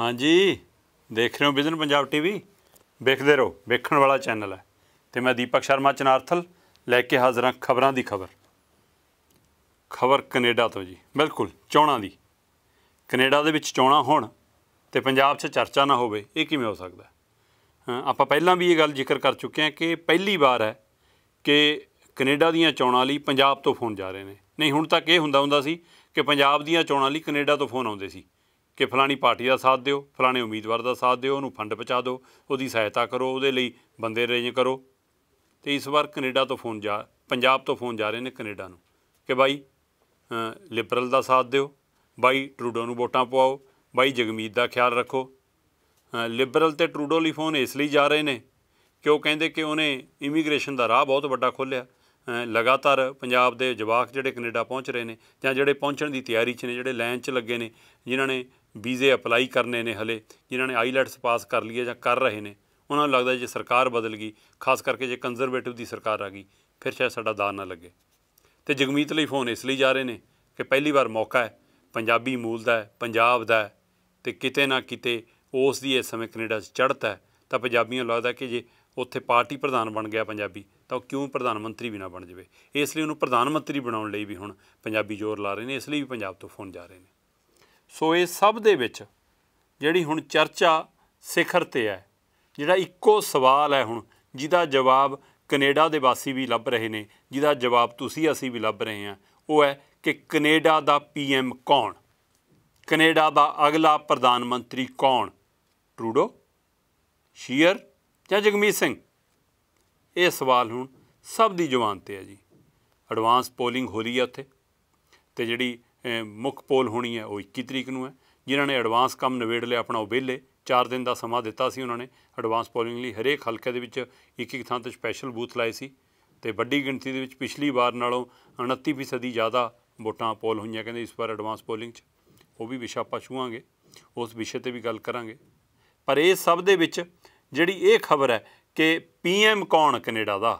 ਹਾਂਜੀ ਦੇਖ ਰਹੇ ਹੋ ਵਿਜ਼ਨ ਪੰਜਾਬ ਟੀਵੀ ਵੇਖਦੇ ਰਹੋ ਵੇਖਣ ਵਾਲਾ ਚੈਨਲ ਹੈ ਤੇ ਮੈਂ ਦੀਪਕ ਸ਼ਰਮਾ ਚਨਾਰਥਲ ਲੈ ਕੇ ਹਾਜ਼ਰ ਹਾਂ ਖਬਰਾਂ ਦੀ ਖਬਰ ਖਬਰ ਕੈਨੇਡਾ ਤੋਂ ਜੀ ਬਿਲਕੁਲ ਚੋਣਾਂ ਦੀ ਕੈਨੇਡਾ ਦੇ ਵਿੱਚ ਚੋਣਾਂ ਹੋਣ ਤੇ ਪੰਜਾਬ 'ਚ ਚਰਚਾ ਨਾ ਹੋਵੇ ਇਹ ਕਿਵੇਂ ਹੋ ਸਕਦਾ ਆਪਾਂ ਪਹਿਲਾਂ ਵੀ ਇਹ ਗੱਲ ਜ਼ਿਕਰ ਕਰ ਚੁੱਕੇ ਹਾਂ ਕਿ ਪਹਿਲੀ ਵਾਰ ਹੈ ਕਿ ਕੈਨੇਡਾ ਦੀਆਂ ਚੋਣਾਂ ਲਈ ਪੰਜਾਬ ਤੋਂ ਫੋਨ ਜਾ ਰਹੇ ਨੇ ਨਹੀਂ ਹੁਣ ਤੱਕ ਇਹ ਹੁੰਦਾ ਹੁੰਦਾ ਸੀ ਕਿ ਪੰਜਾਬ ਦੀਆਂ ਚੋਣਾਂ ਲਈ ਕੈਨੇਡਾ ਤੋਂ ਫੋਨ ਆਉਂਦੇ ਸੀ ਕਿ ਫਲਾਣੀ ਪਾਰਟੀ ਦਾ ਸਾਥ ਦਿਓ ਫਲਾਣੇ ਉਮੀਦਵਾਰ ਦਾ ਸਾਥ ਦਿਓ ਉਹਨੂੰ ਫੰਡ ਪਹੁੰਚਾ ਦਿਓ ਉਹਦੀ ਸਹਾਇਤਾ ਕਰੋ ਉਹਦੇ ਲਈ ਬੰਦੇ ਰੇਂਜ ਕਰੋ ਤੇ ਇਸ ਵਾਰ ਕੈਨੇਡਾ ਤੋਂ ਫੋਨ ਜਾ ਪੰਜਾਬ ਤੋਂ ਫੋਨ ਜਾ ਰਹੇ ਨੇ ਕੈਨੇਡਾ ਨੂੰ ਕਿ ਬਾਈ ਲਿਬਰਲ ਦਾ ਸਾਥ ਦਿਓ ਬਾਈ ਟਰੂਡੋ ਨੂੰ ਵੋਟਾਂ ਪਵਾਓ ਬਾਈ ਜਗਮੀਤ ਦਾ ਖਿਆਲ ਰੱਖੋ ਲਿਬਰਲ ਤੇ ਟਰੂਡੋ ਲਈ ਫੋਨ ਇਸ ਲਈ ਜਾ ਰਹੇ ਨੇ ਕਿ ਉਹ ਕਹਿੰਦੇ ਕਿ ਉਹਨੇ ਇਮੀਗ੍ਰੇਸ਼ਨ ਦਾ ਰਾਹ ਬਹੁਤ ਵੱਡਾ ਖੋਲਿਆ ਲਗਾਤਾਰ ਪੰਜਾਬ ਦੇ ਜਵਾਕ ਜਿਹੜੇ ਕੈਨੇਡਾ ਪਹੁੰਚ ਰਹੇ ਨੇ ਜਾਂ ਜਿਹੜੇ ਪਹੁੰਚਣ ਦੀ ਤਿਆਰੀ 'ਚ ਨੇ ਜਿਹੜੇ ਲਾਈਨ 'ਚ ਲੱਗੇ ਨੇ ਜਿਨ੍ਹਾਂ ਨੇ ਵੀਜ਼ੇ ਅਪਲਾਈ ਕਰਨੇ ਨੇ ਹਲੇ ਜਿਨ੍ਹਾਂ ਨੇ ਆਈਲੈਟਸ ਪਾਸ ਕਰ ਲਈਏ ਜਾਂ ਕਰ ਰਹੇ ਨੇ ਉਹਨਾਂ ਨੂੰ ਲੱਗਦਾ ਜੇ ਸਰਕਾਰ ਬਦਲ ਗਈ ਖਾਸ ਕਰਕੇ ਜੇ ਕੰਜ਼ਰਵੇਟਿਵ ਦੀ ਸਰਕਾਰ ਆ ਗਈ ਫਿਰ ਸ਼ਾਇਦ ਸਾਡਾ ਦਾਅ ਨਾ ਲੱਗੇ ਤੇ ਜਗਮੀਤ ਲਈ ਫੋਨ ਇਸ ਲਈ ਜਾ ਰਹੇ ਨੇ ਕਿ ਪਹਿਲੀ ਵਾਰ ਮੌਕਾ ਹੈ ਪੰਜਾਬੀ ਮੂਲ ਦਾ ਹੈ ਪੰਜਾਬ ਦਾ ਹੈ ਤੇ ਕਿਤੇ ਨਾ ਕਿਤੇ ਉਸ ਦੀ ਇਸ ਸਮੇਂ ਕੈਨੇਡਾ 'ਚ ਚੜ੍ਹਤ ਹੈ ਤਾਂ ਪੰਜਾਬੀਆਂ ਨੂੰ ਲੱਗਦਾ ਕਿ ਜੇ ਉੱਥੇ ਪਾਰਟੀ ਪ੍ਰਧਾਨ ਬਣ ਗਿਆ ਪੰਜਾਬੀ ਤਾਂ ਉਹ ਕਿਉਂ ਪ੍ਰਧਾਨ ਮੰਤਰੀ ਵੀ ਨਾ ਬਣ ਜਾਵੇ ਇਸ ਲਈ ਉਹਨੂੰ ਪ੍ਰਧਾਨ ਮੰਤਰੀ ਬਣਾਉਣ ਲਈ ਵੀ ਹੁਣ ਪੰਜਾਬੀ ਜ਼ੋਰ ਲਾ ਰਹੇ ਨੇ ਇਸ ਲਈ ਵੀ ਪੰਜਾਬ ਤੋਂ ਫੋਨ ਜਾ ਰਹੇ ਨੇ ਸੋ ਇਹ ਸਭ ਦੇ ਵਿੱਚ ਜਿਹੜੀ ਹੁਣ ਚਰਚਾ ਸਿਖਰ ਤੇ ਹੈ ਜਿਹੜਾ ਇੱਕੋ ਸਵਾਲ ਹੈ ਹੁਣ ਜਿਹਦਾ ਜਵਾਬ ਕੈਨੇਡਾ ਦੇ ਵਾਸੀ ਵੀ ਲੱਭ ਰਹੇ ਨੇ ਜਿਹਦਾ ਜਵਾਬ ਤੁਸੀਂ ਅਸੀਂ ਵੀ ਲੱਭ ਰਹੇ ਹਾਂ ਉਹ ਹੈ ਕਿ ਕੈਨੇਡਾ ਦਾ ਪੀਐਮ ਕੌਣ ਕੈਨੇਡਾ ਦਾ ਅਗਲਾ ਪ੍ਰਧਾਨ ਮੰਤਰੀ ਕੌਣ ਟਰੂਡੋ ਸ਼ੀਅਰ ਜਾਂ ਜਗਮੀਤ ਸਿੰਘ ਇਹ ਸਵਾਲ ਹੁਣ ਸਭ ਦੀ ਜ਼ੁਬਾਨ ਤੇ ਹੈ ਜੀ ਐਡਵਾਂਸ ਪੋਲਿੰਗ ਹੋ ਰਹੀ ਹੈ ਉੱਥੇ ਤੇ ਜਿਹੜੀ ਮੁੱਖ ਪੋਲ ਹੋਣੀ ਹੈ ਉਹ 21 ਤਰੀਕ ਨੂੰ ਹੈ ਜਿਨ੍ਹਾਂ ਨੇ ਐਡਵਾਂਸ ਕੰਮ ਨਵੇੜ ਲਿਆ ਆਪਣਾ ਉਹ ਵਿਹਲੇ 4 ਦਿਨ ਦਾ ਸਮਾਂ ਦਿੱਤਾ ਸੀ ਉਹਨਾਂ ਨੇ ਐਡਵਾਂਸ ਪੋਲਿੰਗ ਲਈ ਹਰੇਕ ਹਲਕੇ ਦੇ ਵਿੱਚ ਇੱਕ ਇੱਕ ਥਾਂ ਤੇ ਸਪੈਸ਼ਲ ਬੂਥ ਲਾਏ ਸੀ ਤੇ ਵੱਡੀ ਗਿਣਤੀ ਦੇ ਵਿੱਚ ਪਿਛਲੀ ਵਾਰ ਨਾਲੋਂ 29% ਜ਼ਿਆਦਾ ਵੋਟਾਂ ਪੋਲ ਹੋਈਆਂ ਕਹਿੰਦੇ ਇਸ ਵਾਰ ਐਡਵਾਂਸ ਪੋਲਿੰਗ 'ਚ ਉਹ ਵੀ ਵਿਸ਼ਾ ਆਪਾਂ ਛੂਹਾਂਗੇ ਉਸ ਵਿਸ਼ੇ ਤੇ ਵੀ ਗੱਲ ਕਰਾਂਗੇ ਪਰ ਇਹ ਸਭ ਦੇ ਵਿੱਚ ਜਿਹੜੀ ਇਹ ਖਬਰ ਹੈ ਕਿ ਪੀਐਮ ਕੌਣ ਕੈਨੇਡਾ ਦਾ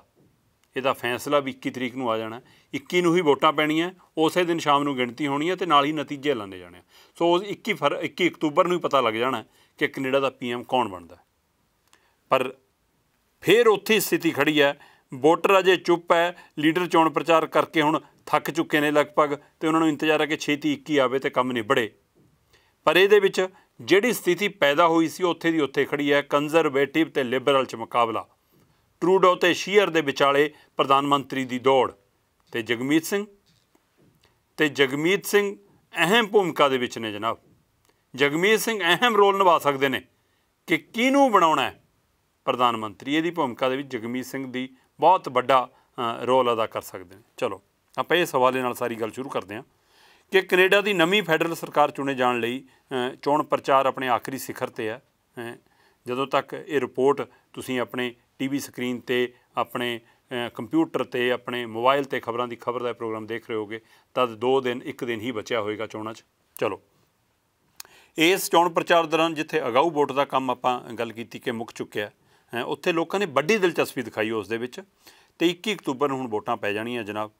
ਇਹਦਾ ਫੈਸਲਾ ਵੀ 21 ਤਰੀਕ ਨੂੰ ਆ ਜਾਣਾ 21 ਨੂੰ ਹੀ ਵੋਟਾਂ ਪੈਣੀਆਂ ਉਸੇ ਦਿਨ ਸ਼ਾਮ ਨੂੰ ਗਿਣਤੀ ਹੋਣੀ ਹੈ ਤੇ ਨਾਲ ਹੀ ਨਤੀਜੇ ਲੰਨੇ ਜਾਣੇ ਸੋ 21 ਫਰ 21 ਅਕਤੂਬਰ ਨੂੰ ਹੀ ਪਤਾ ਲੱਗ ਜਾਣਾ ਕਿ ਕੈਨੇਡਾ ਦਾ ਪੀਐਮ ਕੌਣ ਬਣਦਾ ਪਰ ਫੇਰ ਉੱਥੇ ਸਥਿਤੀ ਖੜੀ ਹੈ ਵੋਟਰ ਅਜੇ ਚੁੱਪ ਹੈ ਲੀਡਰ ਚੋਣ ਪ੍ਰਚਾਰ ਕਰਕੇ ਹੁਣ ਥੱਕ ਚੁੱਕੇ ਨੇ ਲਗਭਗ ਤੇ ਉਹਨਾਂ ਨੂੰ ਇੰਤਜ਼ਾਰ ਹੈ ਕਿ ਛੇਤੀ 21 ਆਵੇ ਤੇ ਕੰਮ ਨਿਬੜੇ ਪਰ ਇਹਦੇ ਵਿੱਚ ਜਿਹੜੀ ਸਥਿਤੀ ਪੈਦਾ ਹੋਈ ਸੀ ਉੱਥੇ ਦੀ ਉੱਥੇ ਖੜੀ ਹੈ ਕੰਜ਼ਰਵੇਟਿਵ ਤੇ ਲਿਬਰਲ ਚ ਮੁਕਾਬਲਾ ਟਰੂਡੋ ਤੇ ਸ਼ੀਅਰ ਦੇ ਵਿਚਾਲੇ ਪ੍ਰਧਾਨ ਮੰਤਰੀ ਦੀ ਦੌੜ ਤੇ ਜਗਮੀਤ ਸਿੰਘ ਤੇ ਜਗਮੀਤ ਸਿੰਘ ਅਹਿਮ ਭੂਮਿਕਾ ਦੇ ਵਿੱਚ ਨੇ ਜਨਾਬ ਜਗਮੀਤ ਸਿੰਘ ਅਹਿਮ ਰੋਲ ਨਿਭਾ ਸਕਦੇ ਨੇ ਕਿ ਕਿਹਨੂੰ ਬਣਾਉਣਾ ਹੈ ਪ੍ਰਧਾਨ ਮੰਤਰੀ ਇਹਦੀ ਭੂਮਿਕਾ ਦੇ ਵਿੱਚ ਜਗਮੀਤ ਸਿੰਘ ਦੀ ਬਹੁਤ ਵੱਡਾ ਰੋਲ ਅਦਾ ਕਰ ਸਕਦੇ ਨੇ ਚਲੋ ਆਪਾਂ ਇਹ ਸਵਾਲੇ ਨਾਲ ਸਾਰੀ ਗੱਲ ਸ਼ੁਰੂ ਕਰਦੇ ਹਾਂ ਕਿ ਕੈਨੇਡਾ ਦੀ ਨਵੀਂ ਫੈਡਰਲ ਸਰਕਾਰ ਚੁਣੇ ਜਾਣ ਲਈ ਚੋਣ ਪ੍ਰਚਾਰ ਆਪਣੇ ਆਖਰੀ ਸਿਖਰ ਤੇ ਹੈ ਜਦੋਂ ਤੱਕ ਇਹ ਰਿਪੋਰਟ ਤੁਸੀਂ ਆਪਣੇ ਟੀਵੀ ਸਕਰੀਨ ਤੇ ਆਪਣੇ ਕੰਪਿਊਟਰ ਤੇ ਆਪਣੇ ਮੋਬਾਈਲ ਤੇ ਖਬਰਾਂ ਦੀ ਖਬਰ ਦਾ ਪ੍ਰੋਗਰਾਮ ਦੇਖ ਰਹੇ ਹੋਗੇ ਤਦ 2 ਦਿਨ ਇੱਕ ਦਿਨ ਹੀ ਬਚਿਆ ਹੋਏਗਾ ਚੋਣਾਂ 'ਚ ਚਲੋ ਇਸ ਚੋਣ ਪ੍ਰਚਾਰ ਦੌਰਾਨ ਜਿੱਥੇ ਅਗਾਊ ਵੋਟ ਦਾ ਕੰਮ ਆਪਾਂ ਗੱਲ ਕੀਤੀ ਕਿ ਮੁੱਕ ਚੁੱਕਿਆ ਹੈ ਉੱਥੇ ਲੋਕਾਂ ਨੇ ਵੱਡੀ ਦਿਲਚਸਪੀ ਦਿਖਾਈ ਉਸ ਦੇ ਵਿੱਚ ਤੇ 21 ਅਕਤੂਬਰ ਨੂੰ ਹੁਣ ਵੋਟਾਂ ਪੈ ਜਾਣੀਆਂ ਜਨਾਬ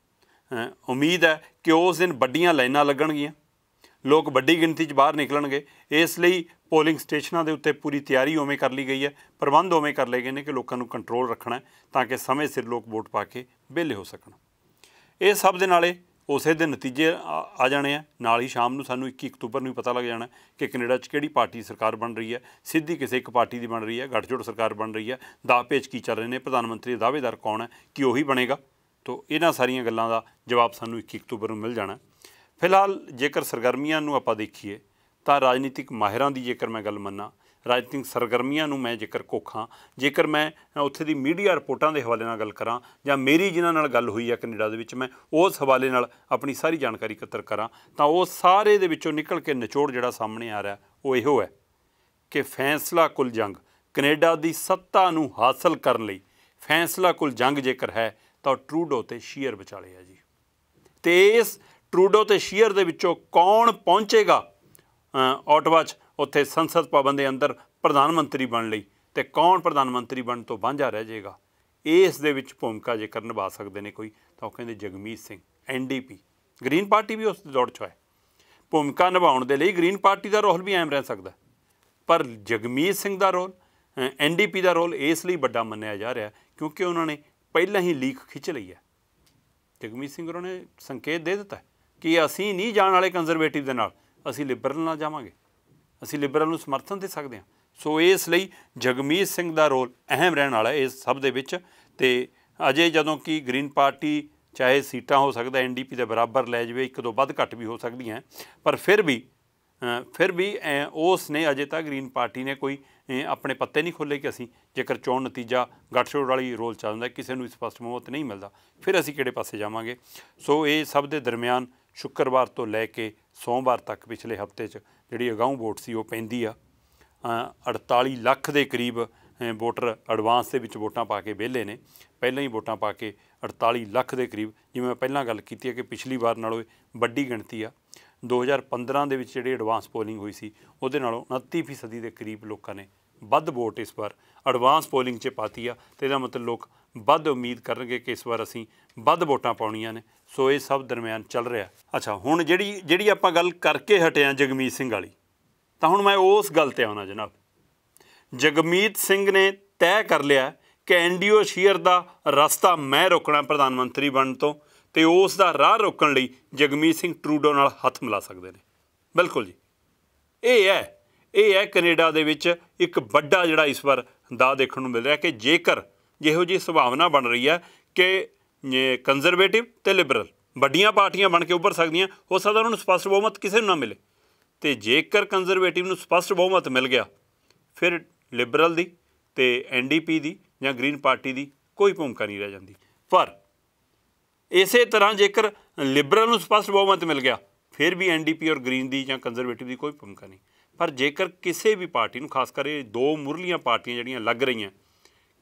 ਉਮੀਦ ਹੈ ਕਿ ਉਸ ਦਿਨ ਵੱਡੀਆਂ ਲਾਈਨਾਂ ਲੱਗਣਗੀਆਂ ਲੋਕ ਵੱਡੀ ਗਿਣਤੀ 'ਚ ਬਾਹਰ ਨਿਕਲਣਗੇ ਇਸ ਲਈ ਪੋਲਿੰਗ ਸਟੇਸ਼ਨਾਂ ਦੇ ਉੱਤੇ ਪੂਰੀ ਤਿਆਰੀ ਉਵੇਂ ਕਰ ਲਈ ਗਈ ਹੈ ਪ੍ਰਬੰਧ ਉਵੇਂ ਕਰ ਲਏ ਗਏ ਨੇ ਕਿ ਲੋਕਾਂ ਨੂੰ ਕੰਟਰੋਲ ਰੱਖਣਾ ਤਾਂ ਕਿ ਸਮੇਂ ਸਿਰ ਲੋਕ ਵੋਟ ਪਾ ਕੇ ਵਿਹਲੇ ਹੋ ਸਕਣ ਇਹ ਸਭ ਦੇ ਨਾਲੇ ਉਸੇ ਦੇ ਨਤੀਜੇ ਆ ਜਾਣੇ ਆ ਨਾਲ ਹੀ ਸ਼ਾਮ ਨੂੰ ਸਾਨੂੰ 21 ਅਕਤੂਬਰ ਨੂੰ ਪਤਾ ਲੱਗ ਜਾਣਾ ਕਿ ਕੈਨੇਡਾ 'ਚ ਕਿਹੜੀ ਪਾਰਟੀ ਸਰਕਾਰ ਬਣ ਰਹੀ ਹੈ ਸਿੱਧੀ ਕਿਸੇ ਇੱਕ ਪਾਰਟੀ ਦੀ ਬਣ ਰਹੀ ਹੈ ਗੱਠਜੋੜ ਸਰਕਾਰ ਬਣ ਰਹੀ ਹੈ ਪੇਚ ਕੀ ਚੱਲ ਰਹੇ ਨੇ ਪ੍ਰਧਾਨ ਮੰਤਰੀ ਦਾਅਵੇਦਾਰ ਕੌਣ ਹੈ ਕਿ ਉਹੀ ਬਣੇਗਾ ਤੋਂ ਇਹਨਾਂ ਸਾਰੀਆਂ ਗੱਲਾਂ ਦਾ ਜਵਾਬ ਸਾਨੂੰ 21 ਅਕਤੂਬਰ ਨੂੰ ਮਿਲ ਜਾਣਾ ਫਿਲਹਾਲ ਜੇਕਰ ਸਰਗਰਮੀਆਂ ਨੂੰ ਆਪਾਂ ਦੇਖੀਏ ਤਾਂ ਰਾਜਨੀਤਿਕ ਮਾਹਿਰਾਂ ਦੀ ਜੇਕਰ ਮੈਂ ਗੱਲ ਮੰਨਾਂ ਰਾਜਨੀਤਿਕ ਸਰਗਰਮੀਆਂ ਨੂੰ ਮੈਂ ਜੇਕਰ ਕੋਖਾਂ ਜੇਕਰ ਮੈਂ ਉੱਥੇ ਦੀ ਮੀਡੀਆ ਰਿਪੋਰਟਾਂ ਦੇ ਹਵਾਲੇ ਨਾਲ ਗੱਲ ਕਰਾਂ ਜਾਂ ਮੇਰੀ ਜਿਨ੍ਹਾਂ ਨਾਲ ਗੱਲ ਹੋਈ ਹੈ ਕੈਨੇਡਾ ਦੇ ਵਿੱਚ ਮੈਂ ਉਸ ਹਵਾਲੇ ਨਾਲ ਆਪਣੀ ਸਾਰੀ ਜਾਣਕਾਰੀ ਇਕੱਤਰ ਕਰਾਂ ਤਾਂ ਉਹ ਸਾਰੇ ਦੇ ਵਿੱਚੋਂ ਨਿਕਲ ਕੇ ਨਿਚੋੜ ਜਿਹੜਾ ਸਾਹਮਣੇ ਆ ਰਿਹਾ ਉਹ ਇਹੋ ਹੈ ਕਿ ਫੈਸਲਾ ਕੁਲ ਜੰਗ ਕੈਨੇਡਾ ਦੀ ਸੱਤਾ ਨੂੰ ਹਾਸਲ ਕਰਨ ਲਈ ਫੈਸਲਾ ਕੁਲ ਜੰਗ ਜੇਕਰ ਹੈ ਤਾਂ ਟਰੂਡੋ ਤੇ ਸ਼ੀਅਰ ਵਿਚਾਲੇ ਆ ਜੀ ਤੇ ਇਸ ਟਰੂਡੋ ਤੇ ਸ਼ੀਅਰ ਦੇ ਵਿੱਚੋਂ ਕੌਣ ਪਹੁੰਚੇਗਾ ਆਟਵਾ 'ਚ ਉੱਥੇ ਸੰਸਦ ਭਵਨ ਦੇ ਅੰਦਰ ਪ੍ਰਧਾਨ ਮੰਤਰੀ ਬਣ ਲਈ ਤੇ ਕੌਣ ਪ੍ਰਧਾਨ ਮੰਤਰੀ ਬਣਨ ਤੋਂ ਵਾਂਝਾ ਰਹਿ ਜਾਏਗਾ ਇਸ ਦੇ ਵਿੱਚ ਭੂਮਿਕਾ ਜੇਕਰ ਨਿਭਾ ਸਕਦੇ ਨੇ ਕੋਈ ਤਾਂ ਉਹ ਕਹਿੰਦੇ Jagmeet Singh NDP Green Party ਵੀ ਉਸ ਦੌੜ 'ਚ ਹੈ ਭੂਮਿਕਾ ਨਿਭਾਉਣ ਦੇ ਲਈ ਗ੍ਰੀਨ ਪਾਰਟੀ ਦਾ ਰੋਲ ਵੀ ਐਮ ਰਹਿ ਸਕਦਾ ਪਰ ਜਗਮੀਤ ਸਿੰਘ ਦਾ ਰੋਲ ਐਨਡੀਪੀ ਦਾ ਰੋਲ ਇਸ ਲਈ ਵੱਡਾ ਮੰਨਿਆ ਜਾ ਰਿਹਾ ਕਿਉਂਕਿ ਉਹਨਾਂ ਨੇ ਪਹਿਲਾਂ ਹੀ ਲੀਕ ਖਿੱਚ ਲਈ ਹੈ ਜਗਮੀਤ ਸਿੰਘ ਉਹਨਾਂ ਨੇ ਸੰਕੇਤ ਦੇ ਦਿੱਤਾ ਕਿ ਅਸੀਂ ਨਹੀਂ ਜਾਣ ਵਾਲੇ ਕੰਜ਼ਰਵੇਟਿਵ ਦੇ ਨਾਲ ਅਸੀਂ ਲਿਬਰਲ ਨਾਲ ਜਾਵਾਂਗੇ ਅਸੀਂ ਲਿਬਰਲ ਨੂੰ ਸਮਰਥਨ ਦੇ ਸਕਦੇ ਹਾਂ ਸੋ ਇਸ ਲਈ ਜਗਮੀਤ ਸਿੰਘ ਦਾ ਰੋਲ ਅਹਿਮ ਰਹਿਣ ਵਾਲਾ ਇਸ ਸਭ ਦੇ ਵਿੱਚ ਤੇ ਅਜੇ ਜਦੋਂ ਕਿ ਗ੍ਰੀਨ ਪਾਰਟੀ ਚਾਹੇ ਸੀਟਾਂ ਹੋ ਸਕਦਾ ਐਨਡੀਪੀ ਦੇ ਬਰਾਬਰ ਲੈ ਜਵੇ ਇੱਕ ਦੋ ਵੱਧ ਘੱਟ ਵੀ ਹੋ ਸਕਦੀਆਂ ਪਰ ਫਿਰ ਵੀ ਫਿਰ ਵੀ ਉਸ ਨੇ ਅਜੇ ਤੱਕ ਗ੍ਰੀਨ ਪਾਰਟੀ ਨੇ ਕੋਈ ਆਪਣੇ ਪੱਤੇ ਨਹੀਂ ਖੋਲੇ ਕਿ ਅਸੀਂ ਜੇਕਰ ਚੋਣ ਨਤੀਜਾ ਗੱਠਜੋੜ ਵਾਲੀ ਰੋਲ ਚੱਲਦਾ ਕਿਸੇ ਨੂੰ ਸਪਸ਼ਟ ਮੋਹਤ ਨਹੀਂ ਮਿਲਦਾ ਫਿਰ ਅਸੀਂ ਕਿਹੜੇ ਪਾਸੇ ਜਾਵਾਂਗੇ ਸੋ ਇਹ ਸਭ ਦੇ ਦਰਮਿਆਨ ਸ਼ੁੱਕਰਵਾਰ ਤੋਂ ਲੈ ਕੇ ਸੋਮਵਾਰ ਤੱਕ ਪਿਛਲੇ ਹਫਤੇ 'ਚ ਜਿਹੜੀ ਅਗਾਊਂ ਵੋਟ ਸੀ ਉਹ ਪੈਂਦੀ ਆ 48 ਲੱਖ ਦੇ ਕਰੀਬ ਵੋਟਰ ਐਡਵਾਂਸ ਦੇ ਵਿੱਚ ਵੋਟਾਂ ਪਾ ਕੇ ਵਿਹਲੇ ਨੇ ਪਹਿਲਾਂ ਹੀ ਵੋਟਾਂ ਪਾ ਕੇ 48 ਲੱਖ ਦੇ ਕਰੀਬ ਜਿਵੇਂ ਮੈਂ ਪਹਿਲਾਂ ਗੱਲ ਕੀਤੀ ਹੈ ਕਿ ਪਿਛਲੀ ਵਾਰ ਨਾਲੋਂ ਵੱਡੀ ਗਿਣਤੀ ਆ 2015 ਦੇ ਵਿੱਚ ਜਿਹੜੀ ਐਡਵਾਂਸ ਪੋਲਿੰਗ ਹੋਈ ਸੀ ਉਹਦੇ ਨਾਲੋਂ 29% ਦੇ ਕਰੀਬ ਲੋਕਾਂ ਨੇ ਵੱਧ ਵੋਟ ਇਸ ਵਾਰ ਐਡਵਾਂਸ ਪੋਲਿੰਗ 'ਚ ਪਾਤੀ ਆ ਤੇ ਇਹਦਾ ਮਤਲਬ ਲੋਕ ਵੱਧ ਉਮੀਦ ਕਰਨਗੇ ਕਿ ਇਸ ਵਾਰ ਅਸੀਂ ਵੱਧ ਵੋਟਾਂ ਪਾਉਣੀਆਂ ਨੇ ਸੋ ਇਹ ਸਭ ਦਰਮਿਆਨ ਚੱਲ ਰਿਹਾ ਅੱਛਾ ਹੁਣ ਜਿਹੜੀ ਜਿਹੜੀ ਆਪਾਂ ਗੱਲ ਕਰਕੇ ਹਟੇ ਆ ਜਗਮੀਤ ਸਿੰਘ ਵਾਲੀ ਤਾਂ ਹੁਣ ਮੈਂ ਉਸ ਗੱਲ ਤੇ ਆਉਣਾ ਜਨਾਬ ਜਗਮੀਤ ਸਿੰਘ ਨੇ ਤੈਅ ਕਰ ਲਿਆ ਕਿ ਐਨਡੀਓ ਸ਼ੀਅਰ ਦਾ ਰਸਤਾ ਮੈਂ ਰੋਕਣਾ ਪ੍ਰਧਾਨ ਮੰਤਰੀ ਬਣਨ ਤੋਂ ਤੇ ਉਸ ਦਾ ਰਾਹ ਰੋਕਣ ਲਈ ਜਗਮੀਤ ਸਿੰਘ ਟਰੂਡੋ ਨਾਲ ਹੱਥ ਮਿਲਾ ਸਕਦੇ ਨੇ ਬਿਲਕੁਲ ਜੀ ਇਹ ਹੈ ਇਹ ਹੈ ਕੈਨੇਡਾ ਦੇ ਵਿੱਚ ਇੱਕ ਵੱਡਾ ਜਿਹੜਾ ਇਸ ਵਾਰ ਦਾ ਦੇਖਣ ਨੂੰ ਮਿਲ ਰਿਹਾ ਕਿ ਜੇਕਰ ਜਿਹੋ ਜੀ ਸੁਭਾਵਨਾ ਬਣ ਰਹੀ ਹੈ ਕਿ ਕੰਜ਼ਰਵੇਟਿਵ ਤੇ ਲਿਬਰਲ ਵੱਡੀਆਂ ਪਾਰਟੀਆਂ ਬਣ ਕੇ ਉੱਭਰ ਸਕਦੀਆਂ ਹੋ ਸਕਦਾ ਉਹਨਾਂ ਨੂੰ ਸਪਸ਼ਟ ਬਹੁਮਤ ਕਿਸੇ ਨੂੰ ਨਾ ਮਿਲੇ ਤੇ ਜੇਕਰ ਕੰਜ਼ਰਵੇਟਿਵ ਨੂੰ ਸਪਸ਼ਟ ਬਹੁਮਤ ਮਿਲ ਗਿਆ ਫਿਰ ਲਿਬਰਲ ਦੀ ਤੇ ਐਨਡੀਪੀ ਦੀ ਜਾਂ ਗ੍ਰੀਨ ਪਾਰਟੀ ਦੀ ਕੋਈ ਭੂਮਿਕਾ ਨਹੀਂ ਰਹਿ ਜਾਂਦੀ ਪਰ ਇਸੇ ਤਰ੍ਹਾਂ ਜੇਕਰ ਲਿਬਰਲ ਨੂੰ ਸਪਸ਼ਟ ਬਹੁਮਤ ਮਿਲ ਗਿਆ ਫਿਰ ਵੀ ਐਨਡੀਪੀ ਔਰ ਗ੍ਰੀਨ ਦੀ ਜਾਂ ਕੰਜ਼ਰਵੇਟਿਵ ਦੀ ਕੋਈ ਭੂਮਿਕਾ ਨਹੀਂ ਪਰ ਜੇਕਰ ਕਿਸੇ ਵੀ ਪਾਰਟੀ ਨੂੰ ਖਾਸ ਕਰਕੇ ਦੋ ਮੁਰਲੀਆਂ ਪਾਰਟੀਆਂ ਜਿਹੜੀਆਂ ਲੱਗ ਰਹੀਆਂ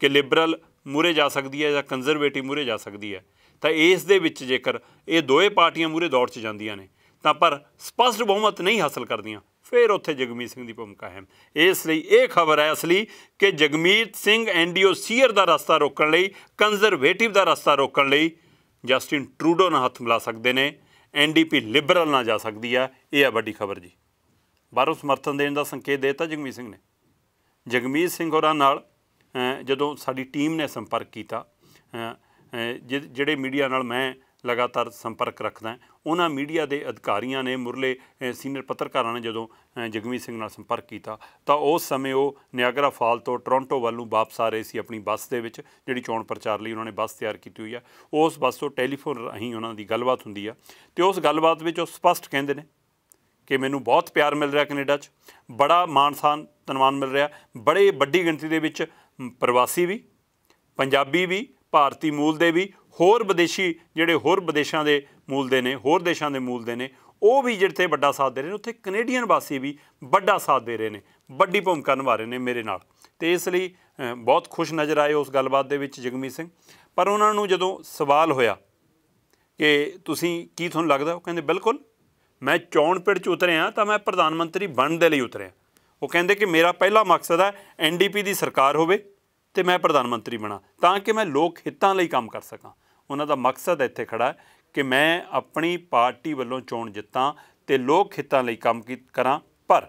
ਕਿ ਲਿਬਰਲ ਮੂਰੇ ਜਾ ਸਕਦੀ ਹੈ ਜਾਂ ਕੰਜ਼ਰਵੇਟਿਵ ਮੂਰੇ ਜਾ ਸਕਦੀ ਹੈ ਤਾਂ ਇਸ ਦੇ ਵਿੱਚ ਜੇਕਰ ਇਹ ਦੋਵੇਂ ਪਾਰਟੀਆਂ ਮੂਰੇ ਦੌੜ 'ਚ ਜਾਂਦੀਆਂ ਨੇ ਤਾਂ ਪਰ ਸਪਸ਼ਟ ਬਹੁਮਤ ਨਹੀਂ ਹਾਸਲ ਕਰਦੀਆਂ ਫਿਰ ਉੱਥੇ ਜਗਮੀਤ ਸਿੰਘ ਦੀ ਭੂਮਿਕਾ ਹੈ ਇਸ ਲਈ ਇਹ ਖਬਰ ਹੈ ਅਸਲੀ ਕਿ ਜਗਮੀਤ ਸਿੰਘ ਐਨਡੀਓ ਸੀਅਰ ਦਾ ਰਸਤਾ ਰੋਕਣ ਲਈ ਕੰਜ਼ਰਵੇਟਿਵ ਦਾ ਰਸਤਾ ਰੋਕਣ ਲਈ ਜਸਟਿਨ ਟਰੂਡੋ ਨਾਲ ਹੱਥ ਮਿਲਾ ਸਕਦੇ ਨੇ ਐਨਡੀਪੀ ਲਿਬਰਲ ਨਾਲ ਜਾ ਸਕਦੀ ਆ ਇਹ ਆ ਵੱਡੀ ਖਬਰ ਜੀ ਬਾਹਰੋਂ ਸਮਰਥਨ ਦੇਣ ਦਾ ਸੰਕੇਤ ਦੇਤਾ ਜਗਮੀਤ ਸਿੰਘ ਨੇ ਜਗਮੀਤ ਸਿੰਘ ਹੋਰਾਂ ਨਾਲ ਜਦੋਂ ਸਾਡੀ ਟੀਮ ਨੇ ਸੰਪਰਕ ਕੀਤਾ ਜਿਹੜੇ ਮੀਡੀਆ ਨਾਲ ਮੈਂ ਲਗਾਤਾਰ ਸੰਪਰਕ ਰੱਖਦਾ ਉਹਨਾਂ ਮੀਡੀਆ ਦੇ ਅਧਿਕਾਰੀਆਂ ਨੇ ਮੁਰਲੇ ਸੀਨੀਅਰ ਪੱਤਰਕਾਰਾਂ ਨੇ ਜਦੋਂ ਜਗਮੀ ਸਿੰਘ ਨਾਲ ਸੰਪਰਕ ਕੀਤਾ ਤਾਂ ਉਸ ਸਮੇਂ ਉਹ ਨਿਆਗਰਾ ਫਾਲ ਤੋਂ ਟੋਰਾਂਟੋ ਵੱਲ ਨੂੰ ਵਾਪਸ ਆ ਰਹੇ ਸੀ ਆਪਣੀ ਬੱਸ ਦੇ ਵਿੱਚ ਜਿਹੜੀ ਚੋਣ ਪ੍ਰਚਾਰ ਲਈ ਉਹਨਾਂ ਨੇ ਬੱਸ ਤਿਆਰ ਕੀਤੀ ਹੋਈ ਆ ਉਸ ਬੱਸ ਤੋਂ ਟੈਲੀਫੋਨ ਰਾਹੀਂ ਉਹਨਾਂ ਦੀ ਗੱਲਬਾਤ ਹੁੰਦੀ ਆ ਤੇ ਉਸ ਗੱਲਬਾਤ ਵਿੱਚ ਉਹ ਸਪਸ਼ਟ ਕਹਿੰਦੇ ਨੇ ਕਿ ਮੈਨੂੰ ਬਹੁਤ ਪਿਆਰ ਮਿਲ ਰਿਹਾ ਕੈਨੇਡਾ 'ਚ ਬੜਾ ਮਾਨਸਾਨ ਤਨਮਾਨ ਮਿਲ ਰਿਹਾ ਬੜੇ ਵੱਡੀ ਗਿਣਤੀ ਦੇ ਵਿੱਚ ਪ੍ਰਵਾਸੀ ਵੀ ਪੰਜਾਬੀ ਵੀ ਭਾਰਤੀ ਮੂਲ ਦੇ ਵੀ ਹੋਰ ਵਿਦੇਸ਼ੀ ਜਿਹੜੇ ਹੋਰ ਵਿਦੇਸ਼ਾਂ ਦੇ ਮੂਲ ਦੇ ਨੇ ਹੋਰ ਦੇਸ਼ਾਂ ਦੇ ਮੂਲ ਦੇ ਨੇ ਉਹ ਵੀ ਜਿਹੜੇ ਵੱਡਾ ਸਾਥ ਦੇ ਰਹੇ ਨੇ ਉੱਥੇ ਕੈਨੇਡੀਅਨ ਵਾਸੀ ਵੀ ਵੱਡਾ ਸਾਥ ਦੇ ਰਹੇ ਨੇ ਵੱਡੀ ਭੂਮਿਕਾ ਨਿਭਾ ਰਹੇ ਨੇ ਮੇਰੇ ਨਾਲ ਤੇ ਇਸ ਲਈ ਬਹੁਤ ਖੁਸ਼ ਨਜ਼ਰ ਆਏ ਉਸ ਗੱਲਬਾਤ ਦੇ ਵਿੱਚ ਜਗਮੀਤ ਸਿੰਘ ਪਰ ਉਹਨਾਂ ਨੂੰ ਜਦੋਂ ਸਵਾਲ ਹੋਇਆ ਕਿ ਤੁਸੀਂ ਕੀ ਤੁਹਾਨੂੰ ਲੱਗਦਾ ਉਹ ਕਹਿੰਦੇ ਬਿਲਕੁਲ ਮੈਂ ਚੌਣ ਪਿੜ ਚ ਉਤਰਿਆ ਤਾਂ ਮੈਂ ਪ੍ਰਧਾਨ ਮੰਤਰੀ ਬਣਨ ਦੇ ਲਈ ਉਤਰਿਆ ਉਹ ਕਹਿੰਦੇ ਕਿ ਮੇਰਾ ਪਹਿਲਾ ਮਕਸਦ ਹੈ ਐਨਡੀਪੀ ਦੀ ਸਰਕਾਰ ਹੋਵੇ ਤੇ ਮੈਂ ਪ੍ਰਧਾਨ ਮੰਤਰੀ ਬਣਾ ਤਾਂ ਕਿ ਮੈਂ ਲੋਕ ਹਿੱਤਾਂ ਲਈ ਕੰਮ ਕਰ ਸਕਾਂ ਉਹਨਾਂ ਦਾ ਮਕਸਦ ਇੱਥੇ ਖੜਾ ਹੈ ਕਿ ਮੈਂ ਆਪਣੀ ਪਾਰਟੀ ਵੱਲੋਂ ਚੋਣ ਜਿੱਤਾਂ ਤੇ ਲੋਕ ਹਿੱਤਾਂ ਲਈ ਕੰਮ ਕਰਾਂ ਪਰ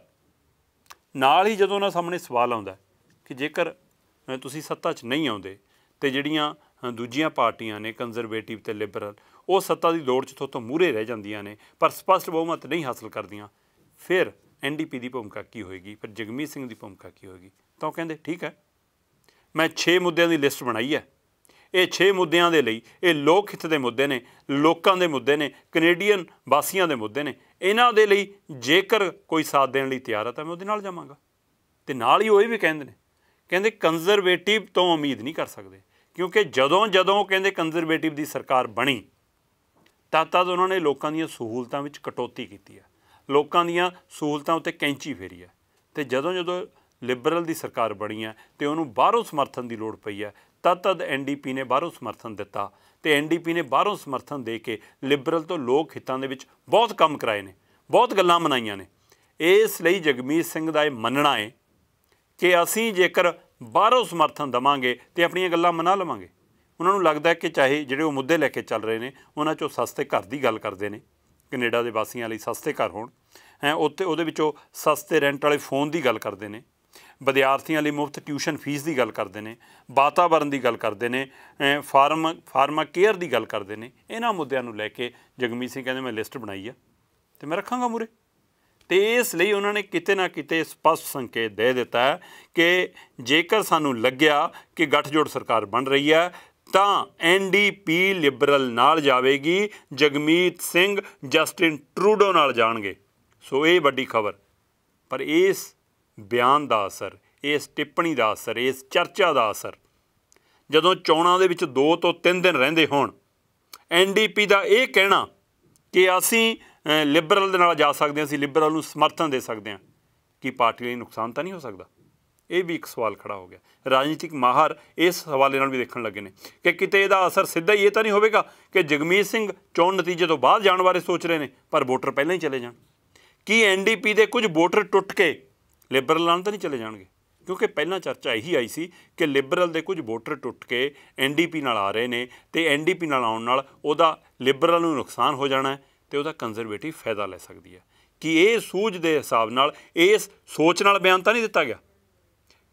ਨਾਲ ਹੀ ਜਦੋਂ ਉਹਨਾਂ ਸਾਹਮਣੇ ਸਵਾਲ ਆਉਂਦਾ ਕਿ ਜੇਕਰ ਤੁਸੀਂ ਸੱਤਾ 'ਚ ਨਹੀਂ ਆਉਂਦੇ ਤੇ ਜਿਹੜੀਆਂ ਦੂਜੀਆਂ ਪਾਰਟੀਆਂ ਨੇ ਕੰਜ਼ਰਵੇਟਿਵ ਤੇ ਲਿਬਰਲ ਉਹ ਸੱਤਾ ਦੀ ਦੌੜ 'ਚ ਤੋਂ ਮੂਰੇ ਰਹਿ ਜਾਂਦੀਆਂ ਨੇ ਪਰ ਸਪਸ਼ਟ ਬਹੁਮਤ ਨਹੀਂ ਹਾਸਲ ਕਰਦੀਆਂ ਫਿਰ ਐਨਡੀਪੀ ਦੀ ਭੂਮਿਕਾ ਕੀ ਹੋਏਗੀ ਫਿਰ ਜਗਮੀਤ ਸਿੰਘ ਦੀ ਭੂਮਿਕਾ ਕੀ ਹੋਏਗੀ ਤਾਂ ਉਹ ਕਹਿੰਦੇ ਠੀਕ ਹੈ ਮੈਂ 6 ਮੁੱਦਿਆਂ ਦੀ ਲਿਸਟ ਬਣਾਈ ਹੈ ਇਹ 6 ਮੁੱਦਿਆਂ ਦੇ ਲਈ ਇਹ ਲੋਕ ਹਿੱਤ ਦੇ ਮੁੱਦੇ ਨੇ ਲੋਕਾਂ ਦੇ ਮੁੱਦੇ ਨੇ ਕੈਨੇਡੀਅਨ ਵਾਸੀਆਂ ਦੇ ਮੁੱਦੇ ਨੇ ਇਹਨਾਂ ਦੇ ਲਈ ਜੇਕਰ ਕੋਈ ਸਾਥ ਦੇਣ ਲਈ ਤਿਆਰ ਹੈ ਤਾਂ ਮੈਂ ਉਹਦੇ ਨਾਲ ਜਾਵਾਂਗਾ ਤੇ ਨਾਲ ਹੀ ਉਹ ਇਹ ਵੀ ਕਹਿੰਦੇ ਨੇ ਕਹਿੰਦੇ ਕੰਜ਼ਰਵੇਟਿਵ ਤੋਂ ਉਮੀਦ ਨਹੀਂ ਕਰ ਸਕਦੇ ਕਿਉਂਕਿ ਜਦੋਂ ਜਦੋਂ ਕਹਿੰਦੇ ਕੰਜ਼ਰਵੇਟਿਵ ਦੀ ਸਰਕਾਰ ਬਣੀ ਤਾਂ ਤਦ ਉਹਨਾਂ ਨੇ ਲੋਕਾਂ ਦੀਆਂ ਸਹੂਲਤਾਂ ਵਿੱਚ ਕਟੌਤੀ ਕੀਤੀ ਹੈ ਲੋਕਾਂ ਦੀਆਂ ਸਹੂਲਤਾਂ ਉੱਤੇ ਕੈਂਚੀ ਫੇਰੀ ਹੈ ਤੇ ਜਦੋਂ ਜਦੋਂ ਲਿਬਰਲ ਦੀ ਸਰਕਾਰ ਬਣੀ ਹੈ ਤੇ ਉਹਨੂੰ ਬਾਹਰੋਂ ਸਮਰਥਨ ਦੀ ਲੋੜ ਪਈ ਹੈ ਤਦ ਤਦ ਐਨਡੀਪੀ ਨੇ ਬਾਹਰੋਂ ਸਮਰਥਨ ਦਿੱਤਾ ਤੇ ਐਨਡੀਪੀ ਨੇ ਬਾਹਰੋਂ ਸਮਰਥਨ ਦੇ ਕੇ ਲਿਬਰਲ ਤੋਂ ਲੋਕ ਹਿੱਤਾਂ ਦੇ ਵਿੱਚ ਬਹੁਤ ਕੰਮ ਕਰਾਏ ਨੇ ਬਹੁਤ ਗੱਲਾਂ ਮਨਾਈਆਂ ਨੇ ਇਸ ਲਈ ਜਗਮੀਤ ਸਿੰਘ ਦਾ ਇਹ ਮੰਨਣਾ ਹੈ ਕਿ ਅਸੀਂ ਜੇਕਰ ਬਾਹਰੋਂ ਸਮਰਥਨ ਦਵਾਂਗੇ ਤੇ ਆਪਣੀਆਂ ਗੱਲਾਂ ਮਨਾ ਲਵਾਂਗੇ ਉਹਨਾਂ ਨੂੰ ਲੱਗਦਾ ਕਿ ਚਾਹੇ ਜਿਹੜੇ ਉਹ ਮੁੱਦੇ ਲੈ ਕੇ ਚੱਲ ਰਹੇ ਨੇ ਉਹਨਾਂ ਚੋਂ ਸਸਤੇ ਘਰ ਦੀ ਗੱਲ ਕਰਦੇ ਨੇ ਕੈਨੇਡਾ ਦੇ ਵਾਸੀਆਂ ਲਈ ਸਸਤੇ ਘਰ ਹੋਣ ਹੈ ਉੱਤੇ ਉਹਦੇ ਵਿੱਚੋਂ ਸਸਤੇ ਰੈਂਟ ਵਾਲੇ ਫੋਨ ਦੀ ਗੱਲ ਕਰਦੇ ਨੇ ਵਿਦਿਆਰਥੀਆਂ ਲਈ ਮੁਫਤ ਟਿਊਸ਼ਨ ਫੀਸ ਦੀ ਗੱਲ ਕਰਦੇ ਨੇ ਵਾਤਾਵਰਣ ਦੀ ਗੱਲ ਕਰਦੇ ਨੇ ਫਾਰਮ ਫਾਰਮਾ ਕੇਅਰ ਦੀ ਗੱਲ ਕਰਦੇ ਨੇ ਇਹਨਾਂ ਮੁੱਦਿਆਂ ਨੂੰ ਲੈ ਕੇ ਜਗਮੀਤ ਸਿੰਘ ਕਹਿੰਦੇ ਮੈਂ ਲਿਸਟ ਬਣਾਈ ਆ ਤੇ ਮੈਂ ਰੱਖਾਂਗਾ ਮੂਰੇ ਤੇ ਇਸ ਲਈ ਉਹਨਾਂ ਨੇ ਕਿਤੇ ਨਾ ਕਿਤੇ ਸਪਸ਼ਟ ਸੰਕੇਤ ਦੇ ਦਿੱਤਾ ਕਿ ਜੇਕਰ ਸਾਨੂੰ ਲੱਗਿਆ ਕਿ ਗੱਠਜੋੜ ਸਰਕਾਰ ਬਣ ਰਹੀ ਹੈ ਤਾਂ ਐਨਡੀਪੀ ਲਿਬਰਲ ਨਾਲ ਜਾਵੇਗੀ ਜਗਮੀਤ ਸਿੰਘ ਜਸਟਿਨ ਟਰੂਡੋ ਨਾਲ ਜਾਣਗੇ ਸੋ ਇਹ ਵੱਡੀ ਖਬਰ ਪਰ ਇਸ ਬਿਆਨ ਦਾ ਅਸਰ ਇਸ ਟਿੱਪਣੀ ਦਾ ਅਸਰ ਇਸ ਚਰਚਾ ਦਾ ਅਸਰ ਜਦੋਂ ਚੋਣਾਂ ਦੇ ਵਿੱਚ 2 ਤੋਂ 3 ਦਿਨ ਰਹਿੰਦੇ ਹੋਣ ਐਨਡੀਪੀ ਦਾ ਇਹ ਕਹਿਣਾ ਕਿ ਅਸੀਂ ਲਿਬਰਲ ਦੇ ਨਾਲ ਜਾ ਸਕਦੇ ਹਾਂ ਅਸੀਂ ਲਿਬਰਲ ਨੂੰ ਸਮਰਥਨ ਦੇ ਸਕਦੇ ਹਾਂ ਕਿ ਪਾਰਟੀ ਲਈ ਨੁਕਸਾਨ ਤਾਂ ਨਹੀਂ ਹੋ ਸਕਦਾ ਇਹ ਵੀ ਇੱਕ ਸਵਾਲ ਖੜਾ ਹੋ ਗਿਆ ਰਾਜਨੀਤਿਕ ਮਾਹਰ ਇਸ ਹਵਾਲੇ ਨਾਲ ਵੀ ਦੇਖਣ ਲੱਗੇ ਨੇ ਕਿ ਕਿਤੇ ਇਹਦਾ ਅਸਰ ਸਿੱਧਾ ਹੀ ਇਹ ਤਾਂ ਨਹੀਂ ਹੋਵੇਗਾ ਕਿ ਜਗਮੀਤ ਸਿੰਘ ਚੋਣ ਨਤੀਜੇ ਤੋਂ ਬਾਅਦ ਜਾਣ ਬਾਰੇ ਸੋਚ ਰਹੇ ਨੇ ਪਰ ਵੋਟਰ ਪਹਿਲਾਂ ਹੀ ਚਲੇ ਜਾਣ ਕੀ ਐਨਡੀਪੀ ਦੇ ਕੁਝ ਵੋਟਰ ਟੁੱਟ ਕੇ ਲਿਬਰਲ ਨਾਲ ਤਾਂ ਨਹੀਂ ਚਲੇ ਜਾਣਗੇ ਕਿਉਂਕਿ ਪਹਿਲਾਂ ਚਰਚਾ ਇਹੀ ਆਈ ਸੀ ਕਿ ਲਿਬਰਲ ਦੇ ਕੁਝ ਵੋਟਰ ਟੁੱਟ ਕੇ ਐਨਡੀਪੀ ਨਾਲ ਆ ਰਹੇ ਨੇ ਤੇ ਐਨਡੀਪੀ ਨਾਲ ਆਉਣ ਨਾਲ ਉਹਦਾ ਲਿਬਰਲ ਨੂੰ ਨੁਕਸਾਨ ਹੋ ਜਾਣਾ ਹੈ ਤੇ ਉਹਦਾ ਕੰਜ਼ਰਵੇਟਿਵ ਫਾਇਦਾ ਲੈ ਸਕਦੀ ਹੈ ਕਿ ਇਹ ਸੂਝ ਦੇ ਹਿਸਾਬ ਨਾਲ ਇਸ ਸੋਚ ਨਾਲ ਬਿਆਨ ਤਾਂ ਨਹੀਂ ਦਿੱਤਾ ਗਿਆ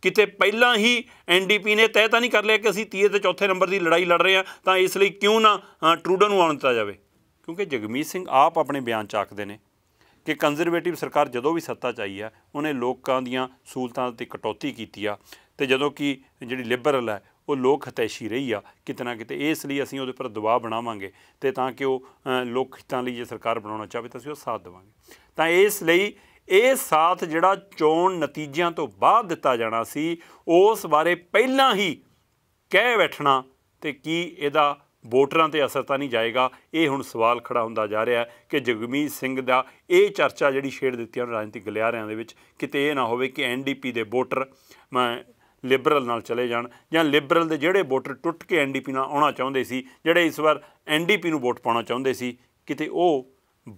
ਕਿਤੇ ਪਹਿਲਾਂ ਹੀ ਐਨਡੀਪੀ ਨੇ ਤੈਅ ਤਾਂ ਨਹੀਂ ਕਰ ਲਿਆ ਕਿ ਅਸੀਂ ਤੀਏ ਤੇ ਚੌਥੇ ਨੰਬਰ ਦੀ ਲੜਾਈ ਲੜ ਰਹੇ ਹਾਂ ਤਾਂ ਇਸ ਲਈ ਕਿਉਂ ਨਾ ਟਰੂਡਨ ਨੂੰ ਆਉਣ ਦਿੱਤਾ ਜਾਵੇ ਕਿਉਂਕਿ ਜਗਮੀਤ ਸਿੰਘ ਆਪ ਆਪਣੇ ਬਿਆਨ ਚ ਆਖਦੇ ਨੇ ਕਿ ਕੰਜ਼ਰਵੇਟਿਵ ਸਰਕਾਰ ਜਦੋਂ ਵੀ ਸੱਤਾ ਚ ਆਈ ਆ ਉਹਨੇ ਲੋਕਾਂ ਦੀਆਂ ਸਹੂਲਤਾਂ ਤੇ ਕਟੌਤੀ ਕੀਤੀ ਆ ਤੇ ਜਦੋਂ ਕਿ ਜਿਹੜੀ ਲਿਬਰਲ ਹੈ ਉਹ ਲੋਕ ਹਤੈਸ਼ੀ ਰਹੀ ਆ ਕਿਤਨਾ ਕਿਤੇ ਇਸ ਲਈ ਅਸੀਂ ਉਹਦੇ ਉੱਪਰ ਦਬਾਅ ਬਣਾਵਾਂਗੇ ਤੇ ਤਾਂ ਕਿ ਉਹ ਲੋਕ ਹਿੱਤਾਂ ਲਈ ਜੇ ਸਰਕਾਰ ਬਣਾਉਣਾ ਚਾਹਵੇ ਤਾਂ ਅਸੀਂ ਉਹ ਸਾਥ ਦੇਵਾਂਗੇ ਤਾਂ ਇਸ ਲਈ ਇਹ ਸਾਥ ਜਿਹੜਾ ਚੋਣ ਨਤੀਜਿਆਂ ਤੋਂ ਬਾਅਦ ਦਿੱਤਾ ਜਾਣਾ ਸੀ ਉਸ ਬਾਰੇ ਪਹਿਲਾਂ ਹੀ ਕਹਿ ਬੈਠਣਾ ਤੇ ਕੀ ਇਹਦਾ ਵੋਟਰਾਂ ਤੇ ਅਸਰ ਤਾਂ ਨਹੀਂ ਜਾਏਗਾ ਇਹ ਹੁਣ ਸਵਾਲ ਖੜਾ ਹੁੰਦਾ ਜਾ ਰਿਹਾ ਕਿ ਜਗਮੀਤ ਸਿੰਘ ਦਾ ਇਹ ਚਰਚਾ ਜਿਹੜੀ ਛੇੜ ਦਿੱਤੀ ਉਹਨਾਂ ਰਾਜਨੀਤਿਕ ਗਲਿਆਰਿਆਂ ਦੇ ਵਿੱਚ ਕਿਤੇ ਇਹ ਨਾ ਹੋਵੇ ਕਿ ਐਨਡੀਪੀ ਦੇ ਵੋਟਰ ਲਿਬਰਲ ਨਾਲ ਚਲੇ ਜਾਣ ਜਾਂ ਲਿਬਰਲ ਦੇ ਜਿਹੜੇ ਵੋਟਰ ਟੁੱਟ ਕੇ ਐਨਡੀਪੀ ਨਾਲ ਆਉਣਾ ਚਾਹੁੰਦੇ ਸੀ ਜਿਹੜੇ ਇਸ ਵਾਰ ਐਨਡੀਪੀ ਨੂੰ ਵੋਟ ਪਾਉਣਾ ਚਾਹੁੰਦੇ ਸੀ ਕਿਤੇ ਉਹ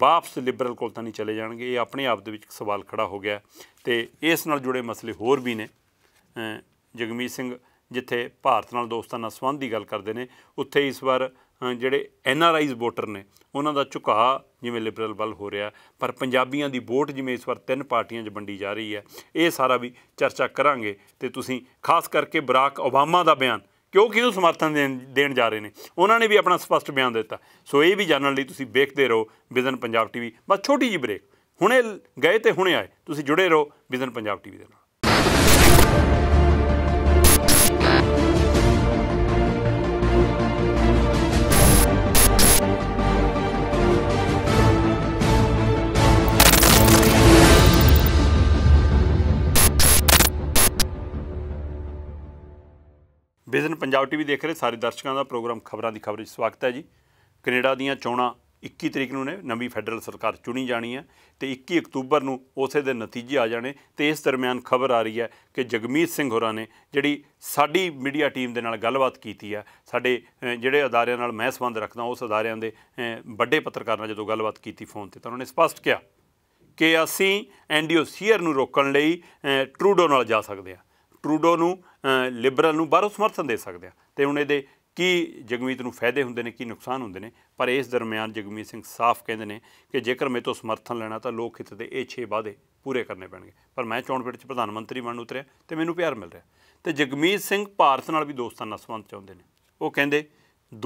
ਵਾਪਸ ਲਿਬਰਲ ਕੋਲ ਤਾਂ ਨਹੀਂ ਚਲੇ ਜਾਣਗੇ ਇਹ ਆਪਣੇ ਆਪ ਦੇ ਵਿੱਚ ਸਵਾਲ ਖੜਾ ਹੋ ਗਿਆ ਤੇ ਇਸ ਨਾਲ ਜੁੜੇ ਮਸਲੇ ਹੋਰ ਵੀ ਨੇ ਜਗਮੀਤ ਸਿੰਘ ਜਿੱਥੇ ਭਾਰਤ ਨਾਲ ਦੋਸਤਾਂ ਨਾਲ ਸੰਬੰਧ ਦੀ ਗੱਲ ਕਰਦੇ ਨੇ ਉੱਥੇ ਇਸ ਵਾਰ ਜਿਹੜੇ ਐਨ ਆਰ ਆਈਜ਼ ਵੋਟਰ ਨੇ ਉਹਨਾਂ ਦਾ ਝੁਕਾਅ ਜਿਵੇਂ ਲਿਬਰਲ ਵੱਲ ਹੋ ਰਿਹਾ ਪਰ ਪੰਜਾਬੀਆਂ ਦੀ ਵੋਟ ਜਿਵੇਂ ਇਸ ਵਾਰ ਤਿੰਨ ਪਾਰਟੀਆਂ 'ਚ ਵੰਡੀ ਜਾ ਰਹੀ ਹੈ ਇਹ ਸਾਰਾ ਵੀ ਚਰਚਾ ਕਰਾਂਗੇ ਤੇ ਤੁਸੀਂ ਖਾਸ ਕਰਕੇ ਬਰਾਕ ਓਬਾਮਾ ਦਾ ਬਿਆਨ ਕਿਉਂ ਕਿਹਨੂੰ ਸਮਰਥਨ ਦੇਣ ਦੇਣ ਜਾ ਰਹੇ ਨੇ ਉਹਨਾਂ ਨੇ ਵੀ ਆਪਣਾ ਸਪਸ਼ਟ ਬਿਆਨ ਦਿੱਤਾ ਸੋ ਇਹ ਵੀ ਜਾਣਨ ਲਈ ਤੁਸੀਂ ਵੇਖਦੇ ਰਹੋ ਵਿਜ਼ਨ ਪੰਜਾਬ ਟੀਵੀ ਬਸ ਛੋਟੀ ਜੀ ਬ੍ਰੇਕ ਹੁਣੇ ਗਏ ਤੇ ਹੁਣੇ ਆਏ ਤੁਸੀਂ ਜੁੜੇ ਰਹੋ ਵਿਜ਼ਨ ਪੰਜਾਬ ਟੀਵੀ ਦੇ ਨਾਲ ਵਿਜ਼ਨ ਪੰਜਾਬ ਟੀਵੀ ਦੇਖ ਰਹੇ ਸਾਰੇ ਦਰਸ਼ਕਾਂ ਦਾ ਪ੍ਰੋਗਰਾਮ ਖਬਰਾਂ ਦੀ ਖਬਰ ਵਿੱਚ ਸਵਾਗਤ ਹੈ ਜੀ ਕੈਨੇਡਾ ਦੀਆਂ ਚੋਣਾਂ 21 ਤਰੀਕ ਨੂੰ ਨੇ ਨਵੀਂ ਫੈਡਰਲ ਸਰਕਾਰ ਚੁਣੀ ਜਾਣੀ ਹੈ ਤੇ 21 ਅਕਤੂਬਰ ਨੂੰ ਉਸੇ ਦੇ ਨਤੀਜੇ ਆ ਜਾਣੇ ਤੇ ਇਸ ਦਰਮਿਆਨ ਖਬਰ ਆ ਰਹੀ ਹੈ ਕਿ ਜਗਮੀਤ ਸਿੰਘ ਹੋਰਾਂ ਨੇ ਜਿਹੜੀ ਸਾਡੀ ਮੀਡੀਆ ਟੀਮ ਦੇ ਨਾਲ ਗੱਲਬਾਤ ਕੀਤੀ ਹੈ ਸਾਡੇ ਜਿਹੜੇ ਅਦਾਰਿਆਂ ਨਾਲ ਮੈਂ ਸੰਬੰਧ ਰੱਖਦਾ ਉਸ ਅਦਾਰਿਆਂ ਦੇ ਵੱਡੇ ਪੱਤਰਕਾਰ ਨਾਲ ਜਦੋਂ ਗੱਲਬਾਤ ਕੀਤੀ ਫੋਨ ਤੇ ਤਾਂ ਉਹਨਾਂ ਨੇ ਸਪਸ਼ਟ ਕਿਹਾ ਕਿ ਅਸੀਂ ਐਨਡੀਓ ਸੀਅਰ ਨੂੰ ਰੋਕਣ ਲਈ ਟਰੂਡੋ ਨਾਲ ਜਾ ਸਕਦੇ ਹਾਂ ਟਰੂਡੋ ਨੂੰ ਲਿਬਰਲ ਨੂੰ ਬਾਹਰੋਂ ਸਮਰਥਨ ਦੇ ਸਕਦੇ ਆ ਤੇ ਹੁਣ ਇਹਦੇ ਕੀ ਜਗਮੀਤ ਨੂੰ ਫਾਇਦੇ ਹੁੰਦੇ ਨੇ ਕੀ ਨੁਕਸਾਨ ਹੁੰਦੇ ਨੇ ਪਰ ਇਸ ਦਰਮਿਆਨ ਜਗਮੀਤ ਸਿੰਘ ਸਾਫ਼ ਕਹਿੰਦੇ ਨੇ ਕਿ ਜੇਕਰ ਮੇਰੇ ਤੋਂ ਸਮਰਥਨ ਲੈਣਾ ਤਾਂ ਲੋਕ ਹਿੱਤ ਦੇ ਇਹ 6 ਵਾਅਦੇ ਪੂਰੇ ਕਰਨੇ ਪੈਣਗੇ ਪਰ ਮੈਂ ਚੋਣ ਪਿੰਡ 'ਚ ਪ੍ਰਧਾਨ ਮੰਤਰੀ ਬਣਨ ਉਤਰਿਆ ਤੇ ਮੈਨੂੰ ਪਿਆਰ ਮਿਲ ਰਿਹਾ ਤੇ ਜਗਮੀਤ ਸਿੰਘ ਭਾਰਤ ਨਾਲ ਵੀ ਦੋਸਤਾਨਾ ਸੰਬੰਧ ਚਾਹੁੰਦੇ ਨੇ ਉਹ ਕਹਿੰਦੇ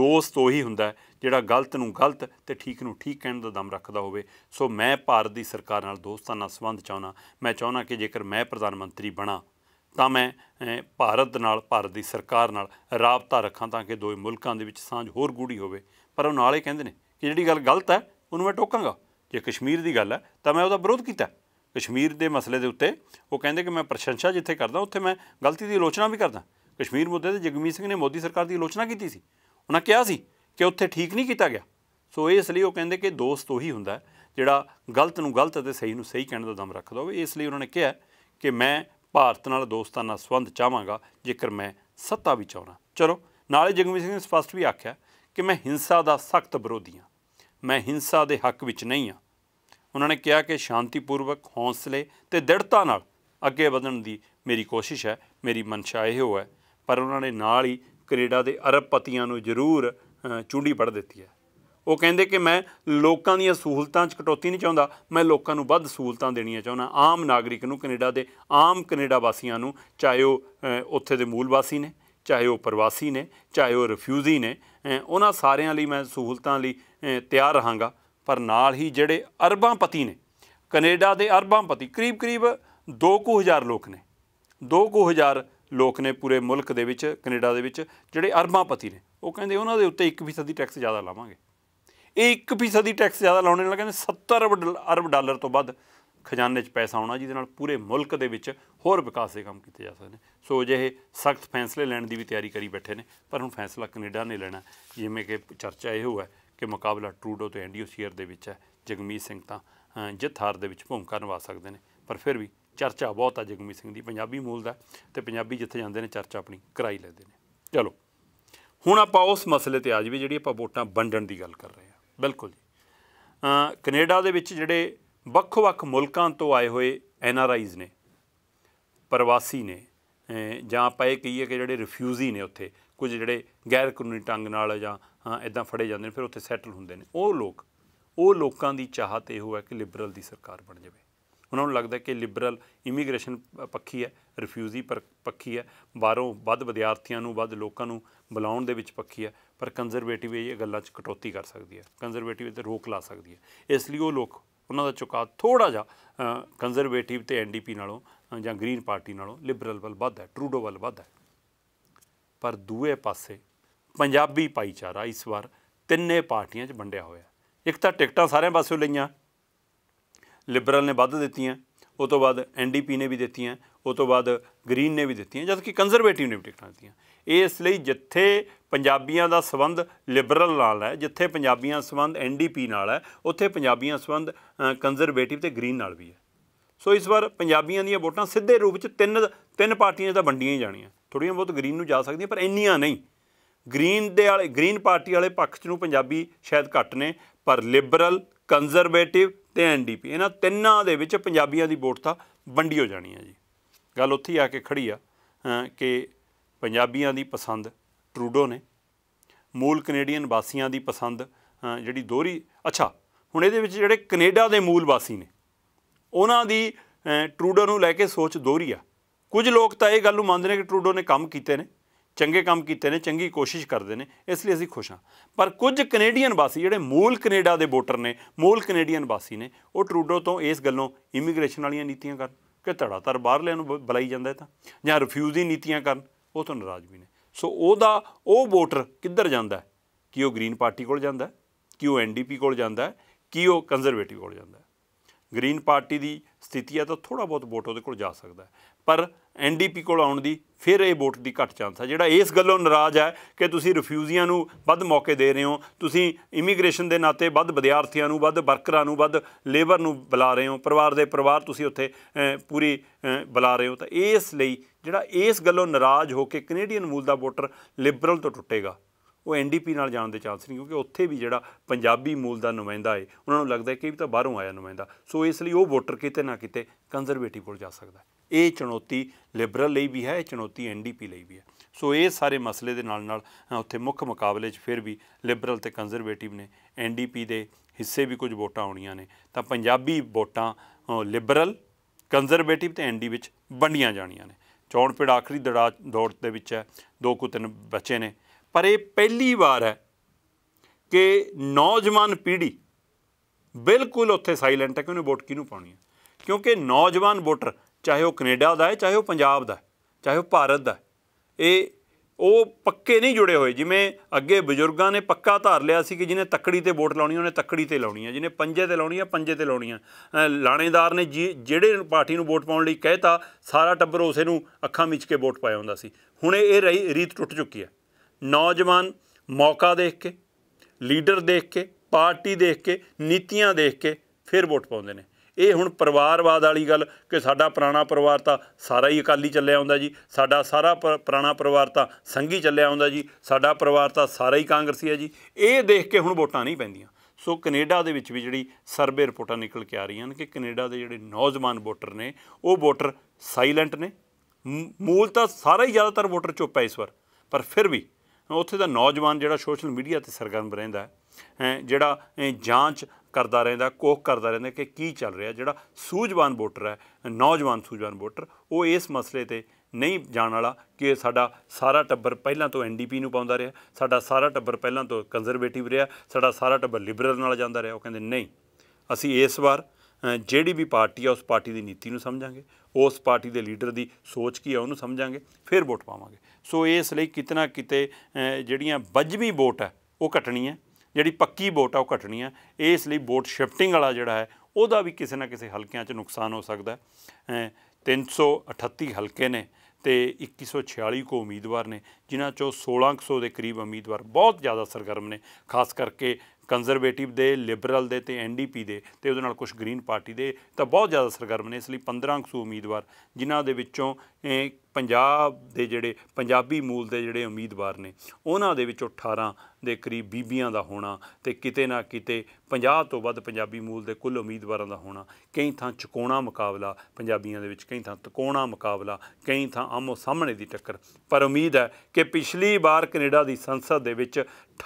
ਦੋਸਤ ਉਹੀ ਹੁੰਦਾ ਜਿਹੜਾ ਗਲਤ ਨੂੰ ਗਲਤ ਤੇ ਠੀਕ ਨੂੰ ਠੀਕ ਕਹਿਣ ਦਾ ਦਮ ਰੱਖਦਾ ਹੋਵੇ ਸੋ ਮੈਂ ਭਾਰਤ ਦੀ ਸਰਕਾਰ ਨਾਲ ਦੋਸਤਾਨਾ ਸੰਬੰਧ ਚਾਹਣਾ ਮੈਂ ਚਾਹਣਾ ਕਿ ਜੇਕਰ ਮੈਂ ਪ੍ਰਧਾਨ ਮੰਤਰੀ ਬਣਾ ਤਾਂ ਮੈਂ ਭਾਰਤ ਨਾਲ ਭਾਰਤ ਦੀ ਸਰਕਾਰ ਨਾਲ ਰਾਬਤਾ ਰੱਖਾਂ ਤਾਂ ਕਿ ਦੋਵੇਂ ਮੁਲਕਾਂ ਦੇ ਵਿੱਚ ਸਾਂਝ ਹੋਰ ਗੂੜੀ ਹੋਵੇ ਪਰ ਉਹ ਨਾਲੇ ਕਹਿੰਦੇ ਨੇ ਕਿ ਜਿਹੜੀ ਗੱਲ ਗਲਤ ਹੈ ਉਹਨੂੰ ਮੈਂ ਟੋਕਾਂਗਾ ਜੇ ਕਸ਼ਮੀਰ ਦੀ ਗੱਲ ਹੈ ਤਾਂ ਮੈਂ ਉਹਦਾ ਵਿਰੋਧ ਕੀਤਾ ਕਸ਼ਮੀਰ ਦੇ ਮਸਲੇ ਦੇ ਉੱਤੇ ਉਹ ਕਹਿੰਦੇ ਕਿ ਮੈਂ ਪ੍ਰਸ਼ੰਸਾ ਜਿੱਥੇ ਕਰਦਾ ਉੱਥੇ ਮੈਂ ਗਲਤੀ ਦੀ ਆਲੋਚਨਾ ਵੀ ਕਰਦਾ ਕਸ਼ਮੀਰ ਮੁੱਦੇ ਤੇ ਜਗਮੀਤ ਸਿੰਘ ਨੇ ਮੋਦੀ ਸਰਕਾਰ ਦੀ ਆਲੋਚਨਾ ਕੀਤੀ ਸੀ ਉਹਨਾਂ ਕਿਹਾ ਸੀ ਕਿ ਉੱਥੇ ਠੀਕ ਨਹੀਂ ਕੀਤਾ ਗਿਆ ਸੋ ਇਸ ਲਈ ਉਹ ਕਹਿੰਦੇ ਕਿ ਦੋਸਤ ਉਹੀ ਹੁੰਦਾ ਜਿਹੜਾ ਗਲਤ ਨੂੰ ਗਲਤ ਅਤੇ ਸਹੀ ਨੂੰ ਸਹੀ ਕਹਿਣ ਦਾ ਦਮ ਰੱਖਦਾ ਹੋਵੇ ਇਸ ਲਈ ਉਹਨਾਂ ਨੇ ਕਿਹਾ ਕਿ ਮੈਂ ਭਾਰਤ ਨਾਲ ਦੋਸਤਾਨਾ ਸਬੰਧ ਚਾਹਾਂਗਾ ਜੇਕਰ ਮੈਂ ਸੱਤਾ ਵਿੱਚ ਆਉਣਾ ਚਲੋ ਨਾਲੇ ਜਗਮੀਤ ਸਿੰਘ ਨੇ ਸਪਸ਼ਟ ਵੀ ਆਖਿਆ ਕਿ ਮੈਂ ਹਿੰਸਾ ਦਾ ਸਖਤ ਵਿਰੋਧੀ ਹਾਂ ਮੈਂ ਹਿੰਸਾ ਦੇ ਹੱਕ ਵਿੱਚ ਨਹੀਂ ਹਾਂ ਉਹਨਾਂ ਨੇ ਕਿਹਾ ਕਿ ਸ਼ਾਂਤੀਪੂਰਵਕ ਹੌਸਲੇ ਤੇ ਦ੍ਰਿੜਤਾ ਨਾਲ ਅੱਗੇ ਵਧਣ ਦੀ ਮੇਰੀ ਕੋਸ਼ਿਸ਼ ਹੈ ਮੇਰੀ ਮਨਸ਼ਾ ਇਹ ਹੋ ਹੈ ਪਰ ਉਹਨਾਂ ਨੇ ਨਾਲ ਹੀ ਕੈਨੇਡਾ ਦੇ ਅਰਬ ਪਤੀਆਂ ਨੂੰ ਜ਼ਰੂਰ ਚੁੰਡੀ ਪੜ ਦਿੱਤੀ ਹੈ ਉਹ ਕਹਿੰਦੇ ਕਿ ਮੈਂ ਲੋਕਾਂ ਦੀਆਂ ਸਹੂਲਤਾਂ 'ਚ ਕਟੌਤੀ ਨਹੀਂ ਚਾਹੁੰਦਾ ਮੈਂ ਲੋਕਾਂ ਨੂੰ ਵੱਧ ਸਹੂਲਤਾਂ ਦੇਣੀਆਂ ਚਾਹੁੰਦਾ ਆਮ ਨਾਗਰਿਕ ਨੂੰ ਕੈਨੇਡਾ ਦੇ ਆਮ ਕੈਨੇਡਾ ਵਾਸੀਆਂ ਨੂੰ ਚਾਹੇ ਉਹ ਉੱਥੇ ਦੇ ਮੂਲ ਵਾਸੀ ਨੇ ਚਾਹੇ ਉਹ ਪ੍ਰਵਾਸੀ ਨੇ ਚਾਹੇ ਉਹ ਰਿਫਿਊਜੀ ਨੇ ਉਹਨਾਂ ਸਾਰਿਆਂ ਲਈ ਮੈਂ ਸਹੂਲਤਾਂ ਲਈ ਤਿਆਰ ਰਹਾਂਗਾ ਪਰ ਨਾਲ ਹੀ ਜਿਹੜੇ ਅਰਬਾਂ ਪਤੀ ਨੇ ਕੈਨੇਡਾ ਦੇ ਅਰਬਾਂ ਪਤੀ ਕਰੀਬ ਕਰੀਬ 2 ਕੁ ਹਜ਼ਾਰ ਲੋਕ ਨੇ 2 ਕੁ ਹਜ਼ਾਰ ਲੋਕ ਨੇ ਪੂਰੇ ਮੁਲਕ ਦੇ ਵਿੱਚ ਕੈਨੇਡਾ ਦੇ ਵਿੱਚ ਜਿਹੜੇ ਅਰਬਾਂ ਪਤੀ ਨੇ ਉਹ ਕਹਿੰਦੇ ਉਹਨਾਂ ਦੇ ਉੱਤੇ 1% ਦੀ ਟੈਕਸ ਜ਼ਿਆਦਾ ਲਾਵਾਂਗੇ ਇੱਕ 1% ਦੀ ਟੈਕਸ ਜ਼ਿਆਦਾ ਲਾਉਣੇ ਨਾਲ ਕਹਿੰਦੇ 70 ਅਰਬ ਡਾਲਰ ਤੋਂ ਵੱਧ ਖਜ਼ਾਨੇ 'ਚ ਪੈਸਾ ਆਉਣਾ ਜਿਹਦੇ ਨਾਲ ਪੂਰੇ ਮੁਲਕ ਦੇ ਵਿੱਚ ਹੋਰ ਵਿਕਾਸ ਦੇ ਕੰਮ ਕੀਤੇ ਜਾ ਸਕਦੇ ਨੇ ਸੋ ਅਜਿਹੇ ਸਖਤ ਫੈਸਲੇ ਲੈਣ ਦੀ ਵੀ ਤਿਆਰੀ ਕਰੀ ਬੈਠੇ ਨੇ ਪਰ ਹੁਣ ਫੈਸਲਾ ਕੈਨੇਡਾ ਨੇ ਲੈਣਾ ਜਿਵੇਂ ਕਿ ਚਰਚਾ ਇਹ ਹੋਇਆ ਕਿ ਮੁਕਾਬਲਾ ਟਰੂਡੋ ਤੇ ਐਂਡੀਓ ਸੀਅਰ ਦੇ ਵਿੱਚ ਹੈ ਜਗਮੀਤ ਸਿੰਘ ਤਾਂ ਜਥਾਰ ਦੇ ਵਿੱਚ ਭੂਮਿਕਾ ਨਿਭਾ ਸਕਦੇ ਨੇ ਪਰ ਫਿਰ ਵੀ ਚਰਚਾ ਬਹੁਤ ਆ ਜਗਮੀਤ ਸਿੰਘ ਦੀ ਪੰਜਾਬੀ ਮੂਲ ਦਾ ਤੇ ਪੰਜਾਬੀ ਜਿੱਥੇ ਜਾਂਦੇ ਨੇ ਚਰਚਾ ਆਪਣੀ ਕਰਾਈ ਲੈਂਦੇ ਨੇ ਚਲੋ ਹੁਣ ਆਪਾਂ ਉਸ ਮਸਲੇ ਤੇ ਆ ਜਾਈਏ ਜਿਹੜੀ ਆਪਾਂ ਵੋਟਾਂ ਵੰਡਣ ਦੀ ਗੱਲ ਕਰ ਰਹੇ ਹਾਂ ਬਿਲਕੁਲ ਜੀ ਕੈਨੇਡਾ ਦੇ ਵਿੱਚ ਜਿਹੜੇ ਵੱਖ-ਵੱਖ ਮੁਲਕਾਂ ਤੋਂ ਆਏ ਹੋਏ ਐਨ ਆਰ ਆਈਜ਼ ਨੇ ਪ੍ਰਵਾਸੀ ਨੇ ਜਾਂ ਆਪਾਂ ਇਹ ਕਹੀਏ ਕਿ ਜਿਹੜੇ ਰਿਫਿਊਜੀ ਨੇ ਉੱਥੇ ਕੁਝ ਜਿਹੜੇ ਗੈਰ ਕਾਨੂੰਨੀ ਟੰਗ ਨਾਲ ਜਾਂ ਇਦਾਂ ਫੜੇ ਜਾਂਦੇ ਨੇ ਫਿਰ ਉੱਥੇ ਸੈਟਲ ਹੁੰਦੇ ਨੇ ਉਹ ਲੋਕ ਉਹ ਲੋਕਾਂ ਦੀ ਚਾਹਤ ਇਹ ਹੋਇਆ ਕਿ ਲਿਬਰਲ ਦੀ ਸਰਕਾਰ ਬਣ ਜਾਵੇ ਉਹਨਾਂ ਨੂੰ ਲੱਗਦਾ ਕਿ ਲਿਬਰਲ ਇਮੀਗ੍ਰੇਸ਼ਨ ਪੱਖੀ ਹੈ ਰਿਫਿਊਜੀ ਪੱਖੀ ਹੈ ਬਾਹਰੋਂ ਵੱਧ ਵਿਦਿਆਰਥੀਆਂ ਨੂੰ ਵੱਧ ਲੋਕਾਂ ਨੂੰ ਬੁਲਾਉਣ ਦੇ ਵਿੱਚ ਪੱਖੀ ਹੈ ਪਰ ਕੰਜ਼ਰਵੇਟਿਵ ਇਹ ਗੱਲਾਂ 'ਚ ਕਟੌਤੀ ਕਰ ਸਕਦੀ ਹੈ ਕੰਜ਼ਰਵੇਟਿਵ ਤੇ ਰੋਕ ਲਾ ਸਕਦੀ ਹੈ ਇਸ ਲਈ ਉਹ ਲੋਕ ਉਹਨਾਂ ਦਾ ਚੁਕਾ ਥੋੜਾ ਜਿਹਾ ਕੰਜ਼ਰਵੇਟਿਵ ਤੇ ਐਨਡੀਪੀ ਨਾਲੋਂ ਜਾਂ ਗ੍ਰੀਨ ਪਾਰਟੀ ਨਾਲੋਂ ਲਿਬਰਲ ਵੱਲ ਵੱਧ ਹੈ ਟਰੂਡੋ ਵੱਲ ਵੱਧ ਹੈ ਪਰ ਦੂਏ ਪਾਸੇ ਪੰਜਾਬੀ ਭਾਈਚਾਰਾ ਇਸ ਵਾਰ ਤਿੰਨੇ ਪਾਰਟੀਆਂ 'ਚ ਵੰਡਿਆ ਹੋਇਆ ਇੱਕ ਤਾਂ ਟਿਕਟਾਂ ਸਾਰਿਆਂ ਪਾਸਿਓਂ ਲਈਆਂ ਲਿਬਰਲ ਨੇ ਵੱਧ ਦਿੱਤੀਆਂ ਉਹ ਤੋਂ ਬਾਅਦ ਐਨਡੀਪੀ ਨੇ ਵੀ ਦਿੱਤੀਆਂ ਉਹ ਤੋਂ ਬਾਅਦ ਗ੍ਰੀਨ ਨੇ ਵੀ ਦਿੱਤੀਆਂ ਜਦਕਿ ਕੰਜ਼ਰਵੇਟਿਵ ਨੇ ਵੀ ਟਿਕਟਾਂ ਦਿੱਤੀਆਂ ਇਸ ਲਈ ਜਿੱਥੇ ਪੰਜਾਬੀਆਂ ਦਾ ਸਬੰਧ ਲਿਬਰਲ ਨਾਲ ਹੈ ਜਿੱਥੇ ਪੰਜਾਬੀਆਂ ਸਬੰਧ ਐਨਡੀਪੀ ਨਾਲ ਹੈ ਉੱਥੇ ਪੰਜਾਬੀਆਂ ਸਬੰਧ ਕੰਜ਼ਰਵੇਟਿਵ ਤੇ ਗ੍ਰੀਨ ਨਾਲ ਵੀ ਹੈ ਸੋ ਇਸ ਵਾਰ ਪੰਜਾਬੀਆਂ ਦੀਆਂ ਵੋਟਾਂ ਸਿੱਧੇ ਰੂਪ 'ਚ ਤਿੰਨ ਤਿੰਨ ਪਾਰਟੀਆਂ ਤਾਂ ਵੰਡੀਆਂ ਹੀ ਜਾਣੀਆਂ ਥੋੜੀਆਂ ਬਹੁਤ ਗ੍ਰੀਨ ਨੂੰ ਜਾ ਸਕਦੀਆਂ ਪਰ ਇੰਨੀਆਂ ਨਹੀਂ ਗ੍ਰੀਨ ਦੇ ਵਾਲੇ ਗ੍ਰੀਨ ਪਾਰਟੀ ਵਾਲੇ ਪੱਖ 'ਚ ਨੂੰ ਪੰਜਾਬੀ ਸ਼ਾਇਦ ਘੱਟ ਨੇ ਪਰ ਲਿਬਰਲ ਕੰਜ਼ਰਵੇਟਿਵ ਤੇ ਐਨਡੀਪੀ ਇਹਨਾਂ ਤਿੰਨਾਂ ਦੇ ਵਿੱਚ ਪੰਜਾਬੀਆਂ ਦੀ ਵੋਟ ਤਾਂ ਵੰਡੀ ਹੋ ਜਾਣੀ ਹੈ ਜੀ ਗੱਲ ਉੱਥੇ ਆ ਕੇ ਖੜੀ ਆ ਕਿ ਪੰਜਾਬੀਆਂ ਦੀ ਪਸੰਦ ਟਰੂਡੋ ਨੇ ਮੂਲ ਕੈਨੇਡੀਅਨ ਵਾਸੀਆਂ ਦੀ ਪਸੰਦ ਜਿਹੜੀ ਦੋਰੀ ਅੱਛਾ ਹੁਣ ਇਹਦੇ ਵਿੱਚ ਜਿਹੜੇ ਕੈਨੇਡਾ ਦੇ ਮੂਲ ਵਾਸੀ ਨੇ ਉਹਨਾਂ ਦੀ ਟਰੂਡੋ ਨੂੰ ਲੈ ਕੇ ਸੋਚ ਦੋਰੀ ਆ ਕੁਝ ਲੋਕ ਤਾਂ ਇਹ ਗੱਲ ਨੂੰ ਮੰਨਦੇ ਨੇ ਕਿ ਟਰੂਡੋ ਨੇ ਕੰਮ ਕੀਤੇ ਨੇ ਚੰਗੇ ਕੰਮ ਕੀਤੇ ਨੇ ਚੰਗੀ ਕੋਸ਼ਿਸ਼ ਕਰਦੇ ਨੇ ਇਸ ਲਈ ਅਸੀਂ ਖੁਸ਼ ਹਾਂ ਪਰ ਕੁਝ ਕੈਨੇਡੀਅਨ ਵਾਸੀ ਜਿਹੜੇ ਮੂਲ ਕੈਨੇਡਾ ਦੇ ਵੋਟਰ ਨੇ ਮੂਲ ਕੈਨੇਡੀਅਨ ਵਾਸੀ ਨੇ ਉਹ ਟਰੂਡੋ ਤੋਂ ਇਸ ਗੱਲੋਂ ਇਮੀਗ੍ਰੇਸ਼ਨ ਵਾਲੀਆਂ ਨੀਤੀਆਂ ਕਰਨ ਕਿ ਬਾਹਰ ਬਾਹਰਲਿਆਂ ਨੂੰ ਬੁਲਾਈ ਜਾਂਦਾ ਹੈ ਤਾਂ ਜਾਂ ਰਿਫਿਊਜ਼ੀ ਨੀਤੀਆਂ ਕਰਨ ਉਹ ਤੋਂ ਨਾਰਾਜ਼ ਵੀ ਨੇ ਸੋ ਉਹਦਾ ਉਹ ਵੋਟਰ ਕਿੱਧਰ ਜਾਂਦਾ ਕਿ ਉਹ ਗ੍ਰੀਨ ਪਾਰਟੀ ਕੋਲ ਜਾਂਦਾ ਕਿ ਉਹ ਐਨਡੀਪੀ ਕੋਲ ਜਾਂਦਾ ਕਿ ਉਹ ਕੰਜ਼ਰਵੇਟਿਵ ਕੋਲ ਜਾਂਦਾ ਗ੍ਰੀਨ ਪਾਰਟੀ ਦੀ ਸਥਿਤੀ ਆ ਤਾਂ ਥੋੜਾ ਬਹੁਤ ਵੋਟ ਉਹਦੇ ਕੋਲ ਜਾ ਸਕਦਾ ਪਰ ਐਨਡੀਪੀ ਕੋਲ ਆਉਣ ਦੀ ਫਿਰ ਇਹ ਵੋਟ ਦੀ ਘੱਟ ਚਾਂਸ ਆ ਜਿਹੜਾ ਇਸ ਗੱਲੋਂ ਨਾਰਾਜ਼ ਹੈ ਕਿ ਤੁਸੀਂ ਰਿਫਿਊਜ਼ੀਆਂ ਨੂੰ ਵੱਧ ਮੌਕੇ ਦੇ ਰਹੇ ਹੋ ਤੁਸੀਂ ਇਮੀਗ੍ਰੇਸ਼ਨ ਦੇ ਨਾਤੇ ਵੱਧ ਵਿਦਿਆਰਥੀਆਂ ਨੂੰ ਵੱਧ ਵਰਕਰਾਂ ਨੂੰ ਵੱਧ ਲੇਬਰ ਨੂੰ ਬੁਲਾ ਰਹੇ ਹੋ ਪਰਿਵਾਰ ਦੇ ਪਰਿਵਾਰ ਤੁਸੀਂ ਉੱਥੇ ਪੂਰੀ ਬੁਲਾ ਰਹੇ ਹੋ ਤਾਂ ਇਸ ਲਈ ਜਿਹੜਾ ਇਸ ਗੱਲੋਂ ਨਾਰਾਜ਼ ਹੋ ਕੇ ਕੈਨੇਡੀਅਨ ਮੂਲ ਦਾ ਵੋਟਰ ਲਿਬਰਲ ਤੋਂ ਟੁੱਟੇਗਾ ਉਹ ਐਨਡੀਪੀ ਨਾਲ ਜਾਣ ਦੇ ਚਾਂਸ ਨਹੀਂ ਕਿਉਂਕਿ ਉੱਥੇ ਵੀ ਜਿਹੜਾ ਪੰਜਾਬੀ ਮੂਲ ਦਾ ਨੁਮਾਇੰਦਾ ਹੈ ਉਹਨਾਂ ਨੂੰ ਲੱਗਦਾ ਕਿ ਇਹ ਵੀ ਤਾਂ ਬਾਹਰੋਂ ਆਇਆ ਨੁਮਾਇੰਦਾ ਸੋ ਇਸ ਲਈ ਉਹ ਵੋਟਰ ਕਿਤੇ ਨਾ ਕਿਤੇ ਕੰਜ਼ਰਵੇਟਿਵ ਕੋਲ ਜਾ ਸਕਦਾ ਹੈ ਇਹ ਚੁਣੌਤੀ ਲਿਬਰਲ ਲਈ ਵੀ ਹੈ ਇਹ ਚੁਣੌਤੀ ਐਨਡੀਪੀ ਲਈ ਵੀ ਹੈ ਸੋ ਇਹ ਸਾਰੇ ਮਸਲੇ ਦੇ ਨਾਲ ਨਾਲ ਉੱਥੇ ਮੁੱਖ ਮੁਕਾਬਲੇ 'ਚ ਫਿਰ ਵੀ ਲਿਬਰਲ ਤੇ ਕੰਜ਼ਰਵੇਟਿਵ ਨੇ ਐਨਡੀਪੀ ਦੇ ਹਿੱਸੇ ਵੀ ਕੁਝ ਵੋਟਾਂ ਆਉਣੀਆਂ ਨੇ ਤਾਂ ਪੰਜਾਬੀ ਵੋਟਾਂ ਲਿਬਰਲ ਕੰਜ਼ਰਵੇਟਿਵ ਤੇ ਐਨਡੀ ਵਿੱਚ ਵੰਡੀਆਂ ਜਾਣੀਆਂ ਨੇ ਚੌਣ ਪਿੜ ਆਖਰੀ ਦੜਾ ਦੌੜ ਦੇ ਵਿੱਚ ਹੈ ਦੋ ਕੁ ਤਿੰਨ ਬੱਚੇ ਨੇ ਪਰ ਇਹ ਪਹਿਲੀ ਵਾਰ ਹੈ ਕਿ ਨੌਜਵਾਨ ਪੀੜ੍ਹੀ ਬਿਲਕੁਲ ਉੱਥੇ ਸਾਇਲੈਂਟ ਹੈ ਕਿ ਉਹਨੇ ਵੋਟ ਕਿਹਨੂੰ ਪਾਉਣੀ ਹੈ ਕਿਉਂਕਿ ਨੌਜਵਾਨ ਵੋਟਰ ਚਾਹੇ ਉਹ ਕੈਨੇਡਾ ਦਾ ਹੈ ਚਾਹੇ ਉਹ ਪੰਜਾਬ ਦਾ ਚਾਹੇ ਉਹ ਭਾਰਤ ਦਾ ਇਹ ਉਹ ਪੱਕੇ ਨਹੀਂ ਜੁੜੇ ਹੋਏ ਜਿਵੇਂ ਅੱਗੇ ਬਜ਼ੁਰਗਾਂ ਨੇ ਪੱਕਾ ਧਾਰ ਲਿਆ ਸੀ ਕਿ ਜਿਹਨੇ ਤੱਕੜੀ ਤੇ ਵੋਟ ਲਾਉਣੀ ਉਹਨੇ ਤੱਕੜੀ ਤੇ ਲਾਉਣੀ ਹੈ ਜਿਹਨੇ ਪੰਜੇ ਤੇ ਲਾਉਣੀ ਹੈ ਪੰਜੇ ਤੇ ਲਾਉਣੀ ਹੈ ਲਾਣੇਦਾਰ ਨੇ ਜਿਹੜੇ ਪਾਰਟੀ ਨੂੰ ਵੋਟ ਪਾਉਣ ਲਈ ਕਹਿਤਾ ਸਾਰਾ ਟੱਬਰ ਉਸੇ ਨੂੰ ਅੱਖਾਂ ਮੀਚ ਕੇ ਵੋਟ ਪਾਇਆ ਹੁੰਦਾ ਸੀ ਹੁਣ ਇਹ ਰੀਤ ਟੁੱਟ ਚੁੱਕੀ ਹੈ ਨੌਜਵਾਨ ਮੌਕਾ ਦੇਖ ਕੇ ਲੀਡਰ ਦੇਖ ਕੇ ਪਾਰਟੀ ਦੇਖ ਕੇ ਨੀਤੀਆਂ ਦੇਖ ਕੇ ਫਿਰ ਵੋਟ ਪਾਉਂਦੇ ਨੇ ਇਹ ਹੁਣ ਪਰਿਵਾਰਵਾਦ ਵਾਲੀ ਗੱਲ ਕਿ ਸਾਡਾ ਪੁਰਾਣਾ ਪਰਿਵਾਰ ਤਾਂ ਸਾਰਾ ਹੀ ਅਕਾਲੀ ਚੱਲਿਆ ਆਉਂਦਾ ਜੀ ਸਾਡਾ ਸਾਰਾ ਪੁਰਾਣਾ ਪਰਿਵਾਰ ਤਾਂ ਸੰਗੀ ਚੱਲਿਆ ਆਉਂਦਾ ਜੀ ਸਾਡਾ ਪਰਿਵਾਰ ਤਾਂ ਸਾਰਾ ਹੀ ਕਾਂਗਰਸੀ ਹੈ ਜੀ ਇਹ ਦੇਖ ਕੇ ਹੁਣ ਵੋਟਾਂ ਨਹੀਂ ਪੈਂਦੀਆਂ ਸੋ ਕੈਨੇਡਾ ਦੇ ਵਿੱਚ ਵੀ ਜਿਹੜੀ ਸਰਵੇ ਰਿਪੋਰਟਾਂ ਨਿਕਲ ਕੇ ਆ ਰਹੀਆਂ ਨੇ ਕਿ ਕੈਨੇਡਾ ਦੇ ਜਿਹੜੇ ਨੌਜਵਾਨ ਵੋਟਰ ਨੇ ਉਹ ਵੋਟਰ ਸਾਇਲੈਂਟ ਨੇ ਮੂਲ ਤਾਂ ਸਾਰਾ ਹੀ ਜ਼ਿਆਦਾਤਰ ਵੋਟਰ ਚੁੱਪ ਹੈ ਇਸ ਵਾਰ ਪਰ ਫਿਰ ਵੀ ਉੱਥੇ ਦਾ ਨੌਜਵਾਨ ਜਿਹੜਾ ਸੋਸ਼ਲ ਮੀਡੀਆ ਤੇ ਸਰਗਰਮ ਰਹਿੰਦਾ ਹੈ ਜਿਹੜਾ ਜਾਂਚ ਕਰਦਾ ਰਹਿੰਦਾ ਕੋਕ ਕਰਦਾ ਰਹਿੰਦਾ ਕਿ ਕੀ ਚੱਲ ਰਿਹਾ ਜਿਹੜਾ ਸੂਝਵਾਨ ਵੋਟਰ ਹੈ ਨੌਜਵਾਨ ਸੂਝਵਾਨ ਵੋਟਰ ਉਹ ਇਸ ਮਸਲੇ ਤੇ ਨਹੀਂ ਜਾਣ ਵਾਲਾ ਕਿ ਸਾਡਾ ਸਾਰਾ ਟੱਬਰ ਪਹਿਲਾਂ ਤੋਂ ਐਨਡੀਪੀ ਨੂੰ ਪਾਉਂਦਾ ਰਿਹਾ ਸਾਡਾ ਸਾਰਾ ਟੱਬਰ ਪਹਿਲਾਂ ਤੋਂ ਕੰਜ਼ਰਵੇਟਿਵ ਰਿਹਾ ਸਾਡਾ ਸਾਰਾ ਟੱਬਰ ਲਿਬਰਲ ਨਾਲ ਜਾਂਦਾ ਰਿਹਾ ਉਹ ਕਹਿੰਦੇ ਨਹੀਂ ਅਸੀਂ ਇਸ ਵਾਰ ਜਿਹੜੀ ਵੀ ਪਾਰਟੀ ਆ ਉਸ ਪਾਰਟੀ ਦੀ ਨੀਤੀ ਨੂੰ ਸਮਝਾਂਗੇ ਉਸ ਪਾਰਟੀ ਦੇ ਲੀਡਰ ਦੀ ਸੋਚ ਕੀ ਆ ਉਹਨੂੰ ਸਮਝਾਂਗੇ ਫਿਰ ਵੋਟ ਪਾਵਾਂਗੇ ਸੋ ਇਸ ਲਈ ਕਿਤਨਾ ਕਿਤੇ ਜਿਹੜੀਆਂ ਵੱਜਵੀ ਵੋਟ ਹੈ ਉਹ ਘਟਣੀ ਹੈ ਜਿਹੜੀ ਪੱਕੀ ਵੋਟ ਆ ਉਹ ਘਟਣੀ ਆ ਇਸ ਲਈ ਵੋਟ ਸ਼ਿਫਟਿੰਗ ਵਾਲਾ ਜਿਹੜਾ ਹੈ ਉਹਦਾ ਵੀ ਕਿਸੇ ਨਾ ਕਿਸੇ ਹਲਕਿਆਂ 'ਚ ਨੁਕਸਾਨ ਹੋ ਸਕਦਾ ਹੈ 338 ਹਲਕੇ ਨੇ ਤੇ 2146 ਕੋ ਉਮੀਦਵਾਰ ਨੇ ਜਿਨ੍ਹਾਂ ਚੋਂ 1600 ਦੇ ਕਰੀਬ ਉਮੀਦਵਾਰ ਬਹੁਤ ਜ਼ਿਆਦਾ ਸਰਗਰਮ ਨੇ ਖਾਸ ਕਰਕੇ ਕੰਜ਼ਰਵੇਟਿਵ ਦੇ ਲਿਬਰਲ ਦੇ ਤੇ ਐਨਡੀਪੀ ਦੇ ਤੇ ਉਹਦੇ ਨਾਲ ਕੁਝ ਗ੍ਰੀਨ ਪਾਰਟੀ ਦੇ ਤਾਂ ਬਹੁਤ ਜ਼ਿਆਦਾ ਸਰਗਰਮ ਨੇ ਇਸ ਲਈ 1500 ਉਮੀਦਵਾਰ ਜਿਨ੍ਹਾਂ ਦੇ ਵਿੱਚੋਂ ਪੰਜਾਬ ਦੇ ਜਿਹੜੇ ਪੰਜਾਬੀ ਮੂਲ ਦੇ ਜਿਹੜੇ ਉਮੀਦਵਾਰ ਨੇ ਉਹਨਾਂ ਦੇ ਵਿੱਚੋਂ 18 ਦੇ ਕਰੀਬ ਬੀਬੀਆਂ ਦਾ ਹੋਣਾ ਤੇ ਕਿਤੇ ਨਾ ਕਿਤੇ 50 ਤੋਂ ਵੱਧ ਪੰਜਾਬੀ ਮੂਲ ਦੇ ਕੁੱਲ ਉਮੀਦਵਾਰਾਂ ਦਾ ਹੋਣਾ ਕਈ ਥਾਂ ਚਕੋਣਾ ਮੁਕਾਬਲਾ ਪੰਜਾਬੀਆਂ ਦੇ ਵਿੱਚ ਕਈ ਥਾਂ ਤਕੋਣਾ ਮੁਕਾਬਲਾ ਕਈ ਥਾਂ ਆਮੋ ਸਾਹਮਣੇ ਦੀ ਟੱਕਰ ਪਰ ਉਮੀਦ ਹੈ ਕਿ ਪਿਛਲੀ ਵਾਰ ਕੈਨੇਡਾ ਦੀ ਸੰਸਦ ਦੇ ਵਿੱਚ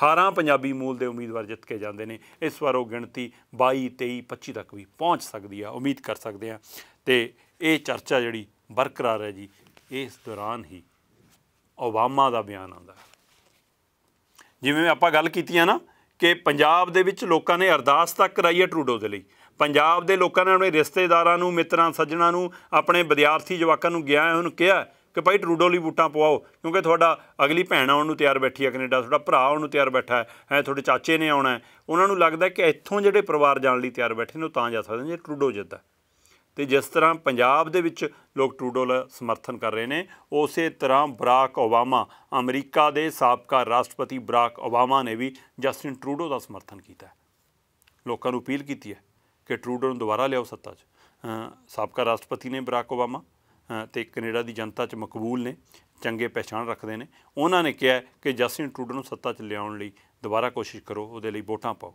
18 ਪੰਜਾਬੀ ਮੂਲ ਦੇ ਉਮੀਦਵਾਰ ਜਿੱਤ ਕੇ ਜਾਂਦੇ ਨੇ ਇਸ ਵਾਰ ਉਹ ਗਿਣਤੀ 22 23 25 ਤੱਕ ਵੀ ਪਹੁੰਚ ਸਕਦੀ ਆ ਉਮੀਦ ਕਰ ਸਕਦੇ ਆ ਤੇ ਇਹ ਚਰਚਾ ਜਿਹੜੀ ਬਰਕਰਾਰ ਹੈ ਜੀ ਇਸ ਦੌਰਾਨ ਹੀ ਓਬਾਮਾ ਦਾ ਬਿਆਨ ਆਉਂਦਾ ਜਿਵੇਂ ਆਪਾਂ ਗੱਲ ਕੀਤੀ ਆ ਨਾ ਕਿ ਪੰਜਾਬ ਦੇ ਵਿੱਚ ਲੋਕਾਂ ਨੇ ਅਰਦਾਸ ਤੱਕ ਕਰਾਈ ਹੈ ਟਰੂਡੋ ਦੇ ਲਈ ਪੰਜਾਬ ਦੇ ਲੋਕਾਂ ਨੇ ਆਪਣੇ ਰਿਸ਼ਤੇਦਾਰਾਂ ਨੂੰ ਮਿੱਤਰਾਂ ਸੱਜਣਾ ਨੂੰ ਆਪਣੇ ਵਿਦਿਆਰਥੀ ਜਵਾਕਾਂ ਨੂੰ ਗਿਆ ਉਹਨੂੰ ਕਿਹਾ ਕਿ ਭਾਈ ਟਰੂਡੋ ਲਈ ਵੋਟਾਂ ਪਵਾਓ ਕਿਉਂਕਿ ਤੁਹਾਡਾ ਅਗਲੀ ਭੈਣ ਆਉਣ ਨੂੰ ਤਿਆਰ ਬੈਠੀ ਹੈ ਕੈਨੇਡਾ ਤੁਹਾਡਾ ਭਰਾ ਆਉਣ ਨੂੰ ਤਿਆਰ ਬੈਠਾ ਹੈ ਐ ਤੁਹਾਡੇ ਚਾਚੇ ਨੇ ਆਉਣਾ ਹੈ ਉਹਨਾਂ ਨੂੰ ਲੱਗਦਾ ਕਿ ਇੱਥੋਂ ਜਿਹੜੇ ਪਰਿਵਾਰ ਜਾਣ ਲਈ ਤਿਆਰ ਬੈਠੇ ਨੇ ਉਹ ਤਾਂ ਜਾ ਸਕਦੇ ਨੇ ਜੇ ਟਰੂਡੋ ਜਿੱਤਦਾ ਤੇ ਜਿਸ ਤਰ੍ਹਾਂ ਪੰਜਾਬ ਦੇ ਵਿੱਚ ਲੋਕ ਟਰੂਡੋ ਦਾ ਸਮਰਥਨ ਕਰ ਰਹੇ ਨੇ ਉਸੇ ਤਰ੍ਹਾਂ ਬਰਾਕ ਓਬਾਮਾ ਅਮਰੀਕਾ ਦੇ ਸਾਬਕਾ ਰਾਸ਼ਟਰਪਤੀ ਬਰਾਕ ਓਬਾਮਾ ਨੇ ਵੀ ਜਸਟਿਨ ਟਰੂਡੋ ਦਾ ਸਮਰਥਨ ਕੀਤਾ ਲੋਕਾਂ ਨੂੰ ਅਪੀਲ ਕੀਤੀ ਹੈ ਕਿ ਟਰੂਡੋ ਨੂੰ ਦੁਬਾਰਾ ਲਿਆਓ ਸੱਤਾ 'ਚ ਸਾਬਕਾ ਰਾਸ਼ਟਰਪਤੀ ਨੇ ਬਰਾਕ ਓਬਾਮਾ ਤੇ ਕੈਨੇਡਾ ਦੀ ਜਨਤਾ 'ਚ ਮਕਬੂਲ ਨੇ ਚੰਗੇ ਪਛਾਣ ਰੱਖਦੇ ਨੇ ਉਹਨਾਂ ਨੇ ਕਿਹਾ ਕਿ ਜਸਟਿਨ ਟਰੂਡੋ ਨੂੰ ਸੱਤਾ 'ਚ ਲਿਆਉਣ ਲਈ ਦੁਬਾਰਾ ਕੋਸ਼ਿਸ਼ ਕਰੋ ਉਹਦੇ ਲਈ ਵੋਟਾਂ ਪਾਓ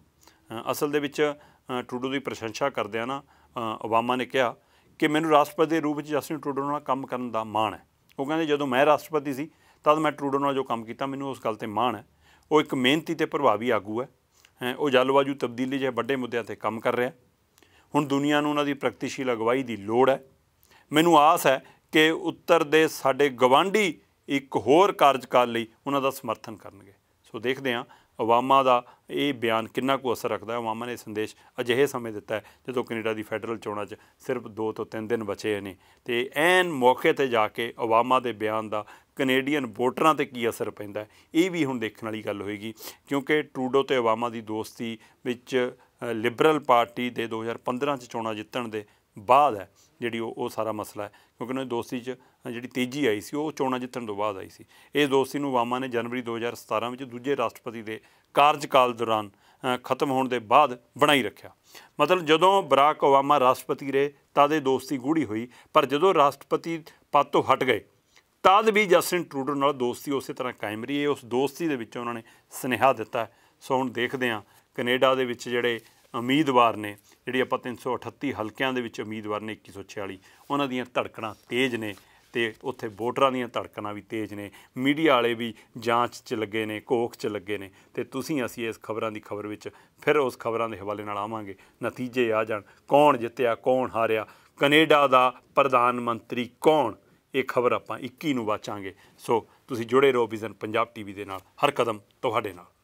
ਅਸਲ ਦੇ ਵਿੱਚ ਟਰੂਡੋ ਦੀ ਪ੍ਰਸ਼ੰਸਾ ਕਰਦੇ ਆ ਨਾ ਓਬਾਮਾ ਨੇ ਕਿਹਾ ਕਿ ਮੈਨੂੰ ਰਾਸ਼ਟਰਪਤੀ ਦੇ ਰੂਪ ਵਿੱਚ ਜਸਟਿਨ ਟਰੂਡੋ ਨਾਲ ਕੰਮ ਕਰਨ ਦਾ ਮਾਣ ਹੈ ਉਹ ਕਹਿੰਦੇ ਜਦੋਂ ਮੈਂ ਰਾਸ਼ਟਰਪਤੀ ਸੀ ਤਦ ਮੈਂ ਟਰੂਡੋ ਨਾਲ ਜੋ ਕੰਮ ਕੀਤਾ ਮੈਨੂੰ ਉਸ ਗੱਲ ਤੇ ਮਾਣ ਹੈ ਉਹ ਇੱਕ ਮਿਹਨਤੀ ਤੇ ਪ੍ਰਭਾਵੀ ਆਗੂ ਹੈ ਉਹ ਜਲਵਾਯੂ ਤਬਦੀਲੀ ਜਿਹੇ ਵੱਡੇ ਮੁੱਦਿਆਂ ਤੇ ਕੰਮ ਕਰ ਰਿਹਾ ਹੁਣ ਦੁਨੀਆ ਨੂੰ ਉਹਨਾਂ ਦੀ ਪ੍ਰਗਤੀਸ਼ੀਲ ਅਗਵਾਈ ਦੀ ਲੋੜ ਹੈ ਮੈਨੂੰ ਆਸ ਹੈ ਕਿ ਉੱਤਰ ਦੇ ਸਾਡੇ ਗਵਾਂਢੀ ਇੱਕ ਹੋਰ ਕਾਰਜਕਾਲ ਲਈ ਉਹਨਾਂ ਦਾ ਸਮਰਥਨ ਕਰਨਗੇ ਸੋ ਦੇਖਦੇ ਹਾਂ ਅਵਾਮਾ ਦਾ ਇਹ ਬਿਆਨ ਕਿੰਨਾ ਕੁ ਅਸਰ ਰੱਖਦਾ ਹੈ ਅਵਾਮਾ ਨੇ ਸੰਦੇਸ਼ ਅਜਿਹੇ ਸਮੇਂ ਦਿੱਤਾ ਹੈ ਜਦੋਂ ਕੈਨੇਡਾ ਦੀ ਫੈਡਰਲ ਚੋਣਾਂ 'ਚ ਸਿਰਫ 2 ਤੋਂ 3 ਦਿਨ ਬਚੇ ਨੇ ਤੇ ਐਨ ਮੌਕੇ ਤੇ ਜਾ ਕੇ ਅਵਾਮਾ ਦੇ ਬਿਆਨ ਦਾ ਕੈਨੇਡੀਅਨ ਵੋਟਰਾਂ ਤੇ ਕੀ ਅਸਰ ਪੈਂਦਾ ਇਹ ਵੀ ਹੁਣ ਦੇਖਣ ਵਾਲੀ ਗੱਲ ਹੋਏਗੀ ਕਿਉਂਕਿ ਟਰੂਡੋ ਤੇ ਅਵਾਮਾ ਦੀ ਦੋਸਤੀ ਵਿੱਚ ਲਿਬਰਲ ਪਾਰਟੀ ਦੇ 2015 ਚ ਚੋਣਾਂ ਜਿੱਤਣ ਦੇ ਬਾਅਦ ਹੈ ਜਿਹੜੀ ਉਹ ਉਹ ਸਾਰਾ ਮਸਲਾ ਹੈ ਕਿਉਂਕਿ ਉਹਨਾਂ ਦੀ ਦੋਸਤੀ 'ਚ ਜਿਹੜੀ ਤੇਜ਼ੀ ਆਈ ਸੀ ਉਹ ਚੋਣਾਂ ਜਿੱਤਣ ਤੋਂ ਬਾਅਦ ਆਈ ਸੀ ਇਸ ਦੋਸਤੀ ਨੂੰ ਵਾਮਾ ਨੇ ਜਨਵਰੀ 2017 ਵਿੱਚ ਦੂਜੇ ਰਾਸ਼ਟਰਪਤੀ ਦੇ ਕਾਰਜਕਾਲ ਦੌਰਾਨ ਖਤਮ ਹੋਣ ਦੇ ਬਾਅਦ ਬਣਾਈ ਰੱਖਿਆ ਮਤਲਬ ਜਦੋਂ ਬਰਾਕ ਓਬਾਮਾ ਰਾਸ਼ਟਰਪਤੀ ਰਹੇ ਤਾਂ ਦੇ ਦੋਸਤੀ ਗੂੜੀ ਹੋਈ ਪਰ ਜਦੋਂ ਰਾਸ਼ਟਰਪਤੀ ਪਦ ਤੋਂ ਹਟ ਗਏ ਤਦ ਵੀ ਜਸਟਿਨ ਟਰੂਡੋ ਨਾਲ ਦੋਸਤੀ ਉਸੇ ਤਰ੍ਹਾਂ ਕਾਇਮ ਰਹੀ ਹੈ ਉਸ ਦੋਸਤੀ ਦੇ ਵਿੱਚ ਉਹਨਾਂ ਨੇ ਸਨੇਹਾ ਦਿੱਤਾ ਸੋ ਹੁਣ ਦੇਖਦੇ ਹਾਂ ਕੈਨੇਡਾ ਦੇ ਵਿੱਚ ਜਿਹੜੇ ਉਮੀਦਵਾਰ ਨੇ ਜਿਹੜੀ ਆਪਾਂ 338 ਹਲਕਿਆਂ ਦੇ ਵਿੱਚ ਉਮੀਦਵਾਰ ਨੇ 2146 ਉਹਨਾਂ ਦੀਆਂ ਧੜਕਣਾਂ ਤੇਜ਼ ਨੇ ਤੇ ਉੱਥੇ ਵੋਟਰਾਂ ਦੀਆਂ ਧੜਕਣਾਂ ਵੀ ਤੇਜ਼ ਨੇ ਮੀਡੀਆ ਵਾਲੇ ਵੀ ਜਾਂਚ 'ਚ ਲੱਗੇ ਨੇ ਕੋਖ 'ਚ ਲੱਗੇ ਨੇ ਤੇ ਤੁਸੀਂ ਅਸੀਂ ਇਸ ਖਬਰਾਂ ਦੀ ਖਬਰ ਵਿੱਚ ਫਿਰ ਉਸ ਖਬਰਾਂ ਦੇ ਹਵਾਲੇ ਨਾਲ ਆਵਾਂਗੇ ਨਤੀਜੇ ਆ ਜਾਣ ਕੌਣ ਜਿੱਤਿਆ ਕੌਣ ਹਾਰਿਆ ਕੈਨੇਡਾ ਦਾ ਪ੍ਰਧਾਨ ਮੰਤਰੀ ਕੌਣ ਇਹ ਖਬਰ ਆਪਾਂ 21 ਨੂੰ ਵਾਚਾਂਗੇ ਸੋ ਤੁਸੀਂ ਜੁੜੇ ਰਹੋ ਵਿਜ਼ਨ ਪੰਜਾਬ ਟੀਵੀ ਦੇ ਨਾਲ ਹਰ ਕਦਮ ਤੁਹਾਡੇ ਨਾਲ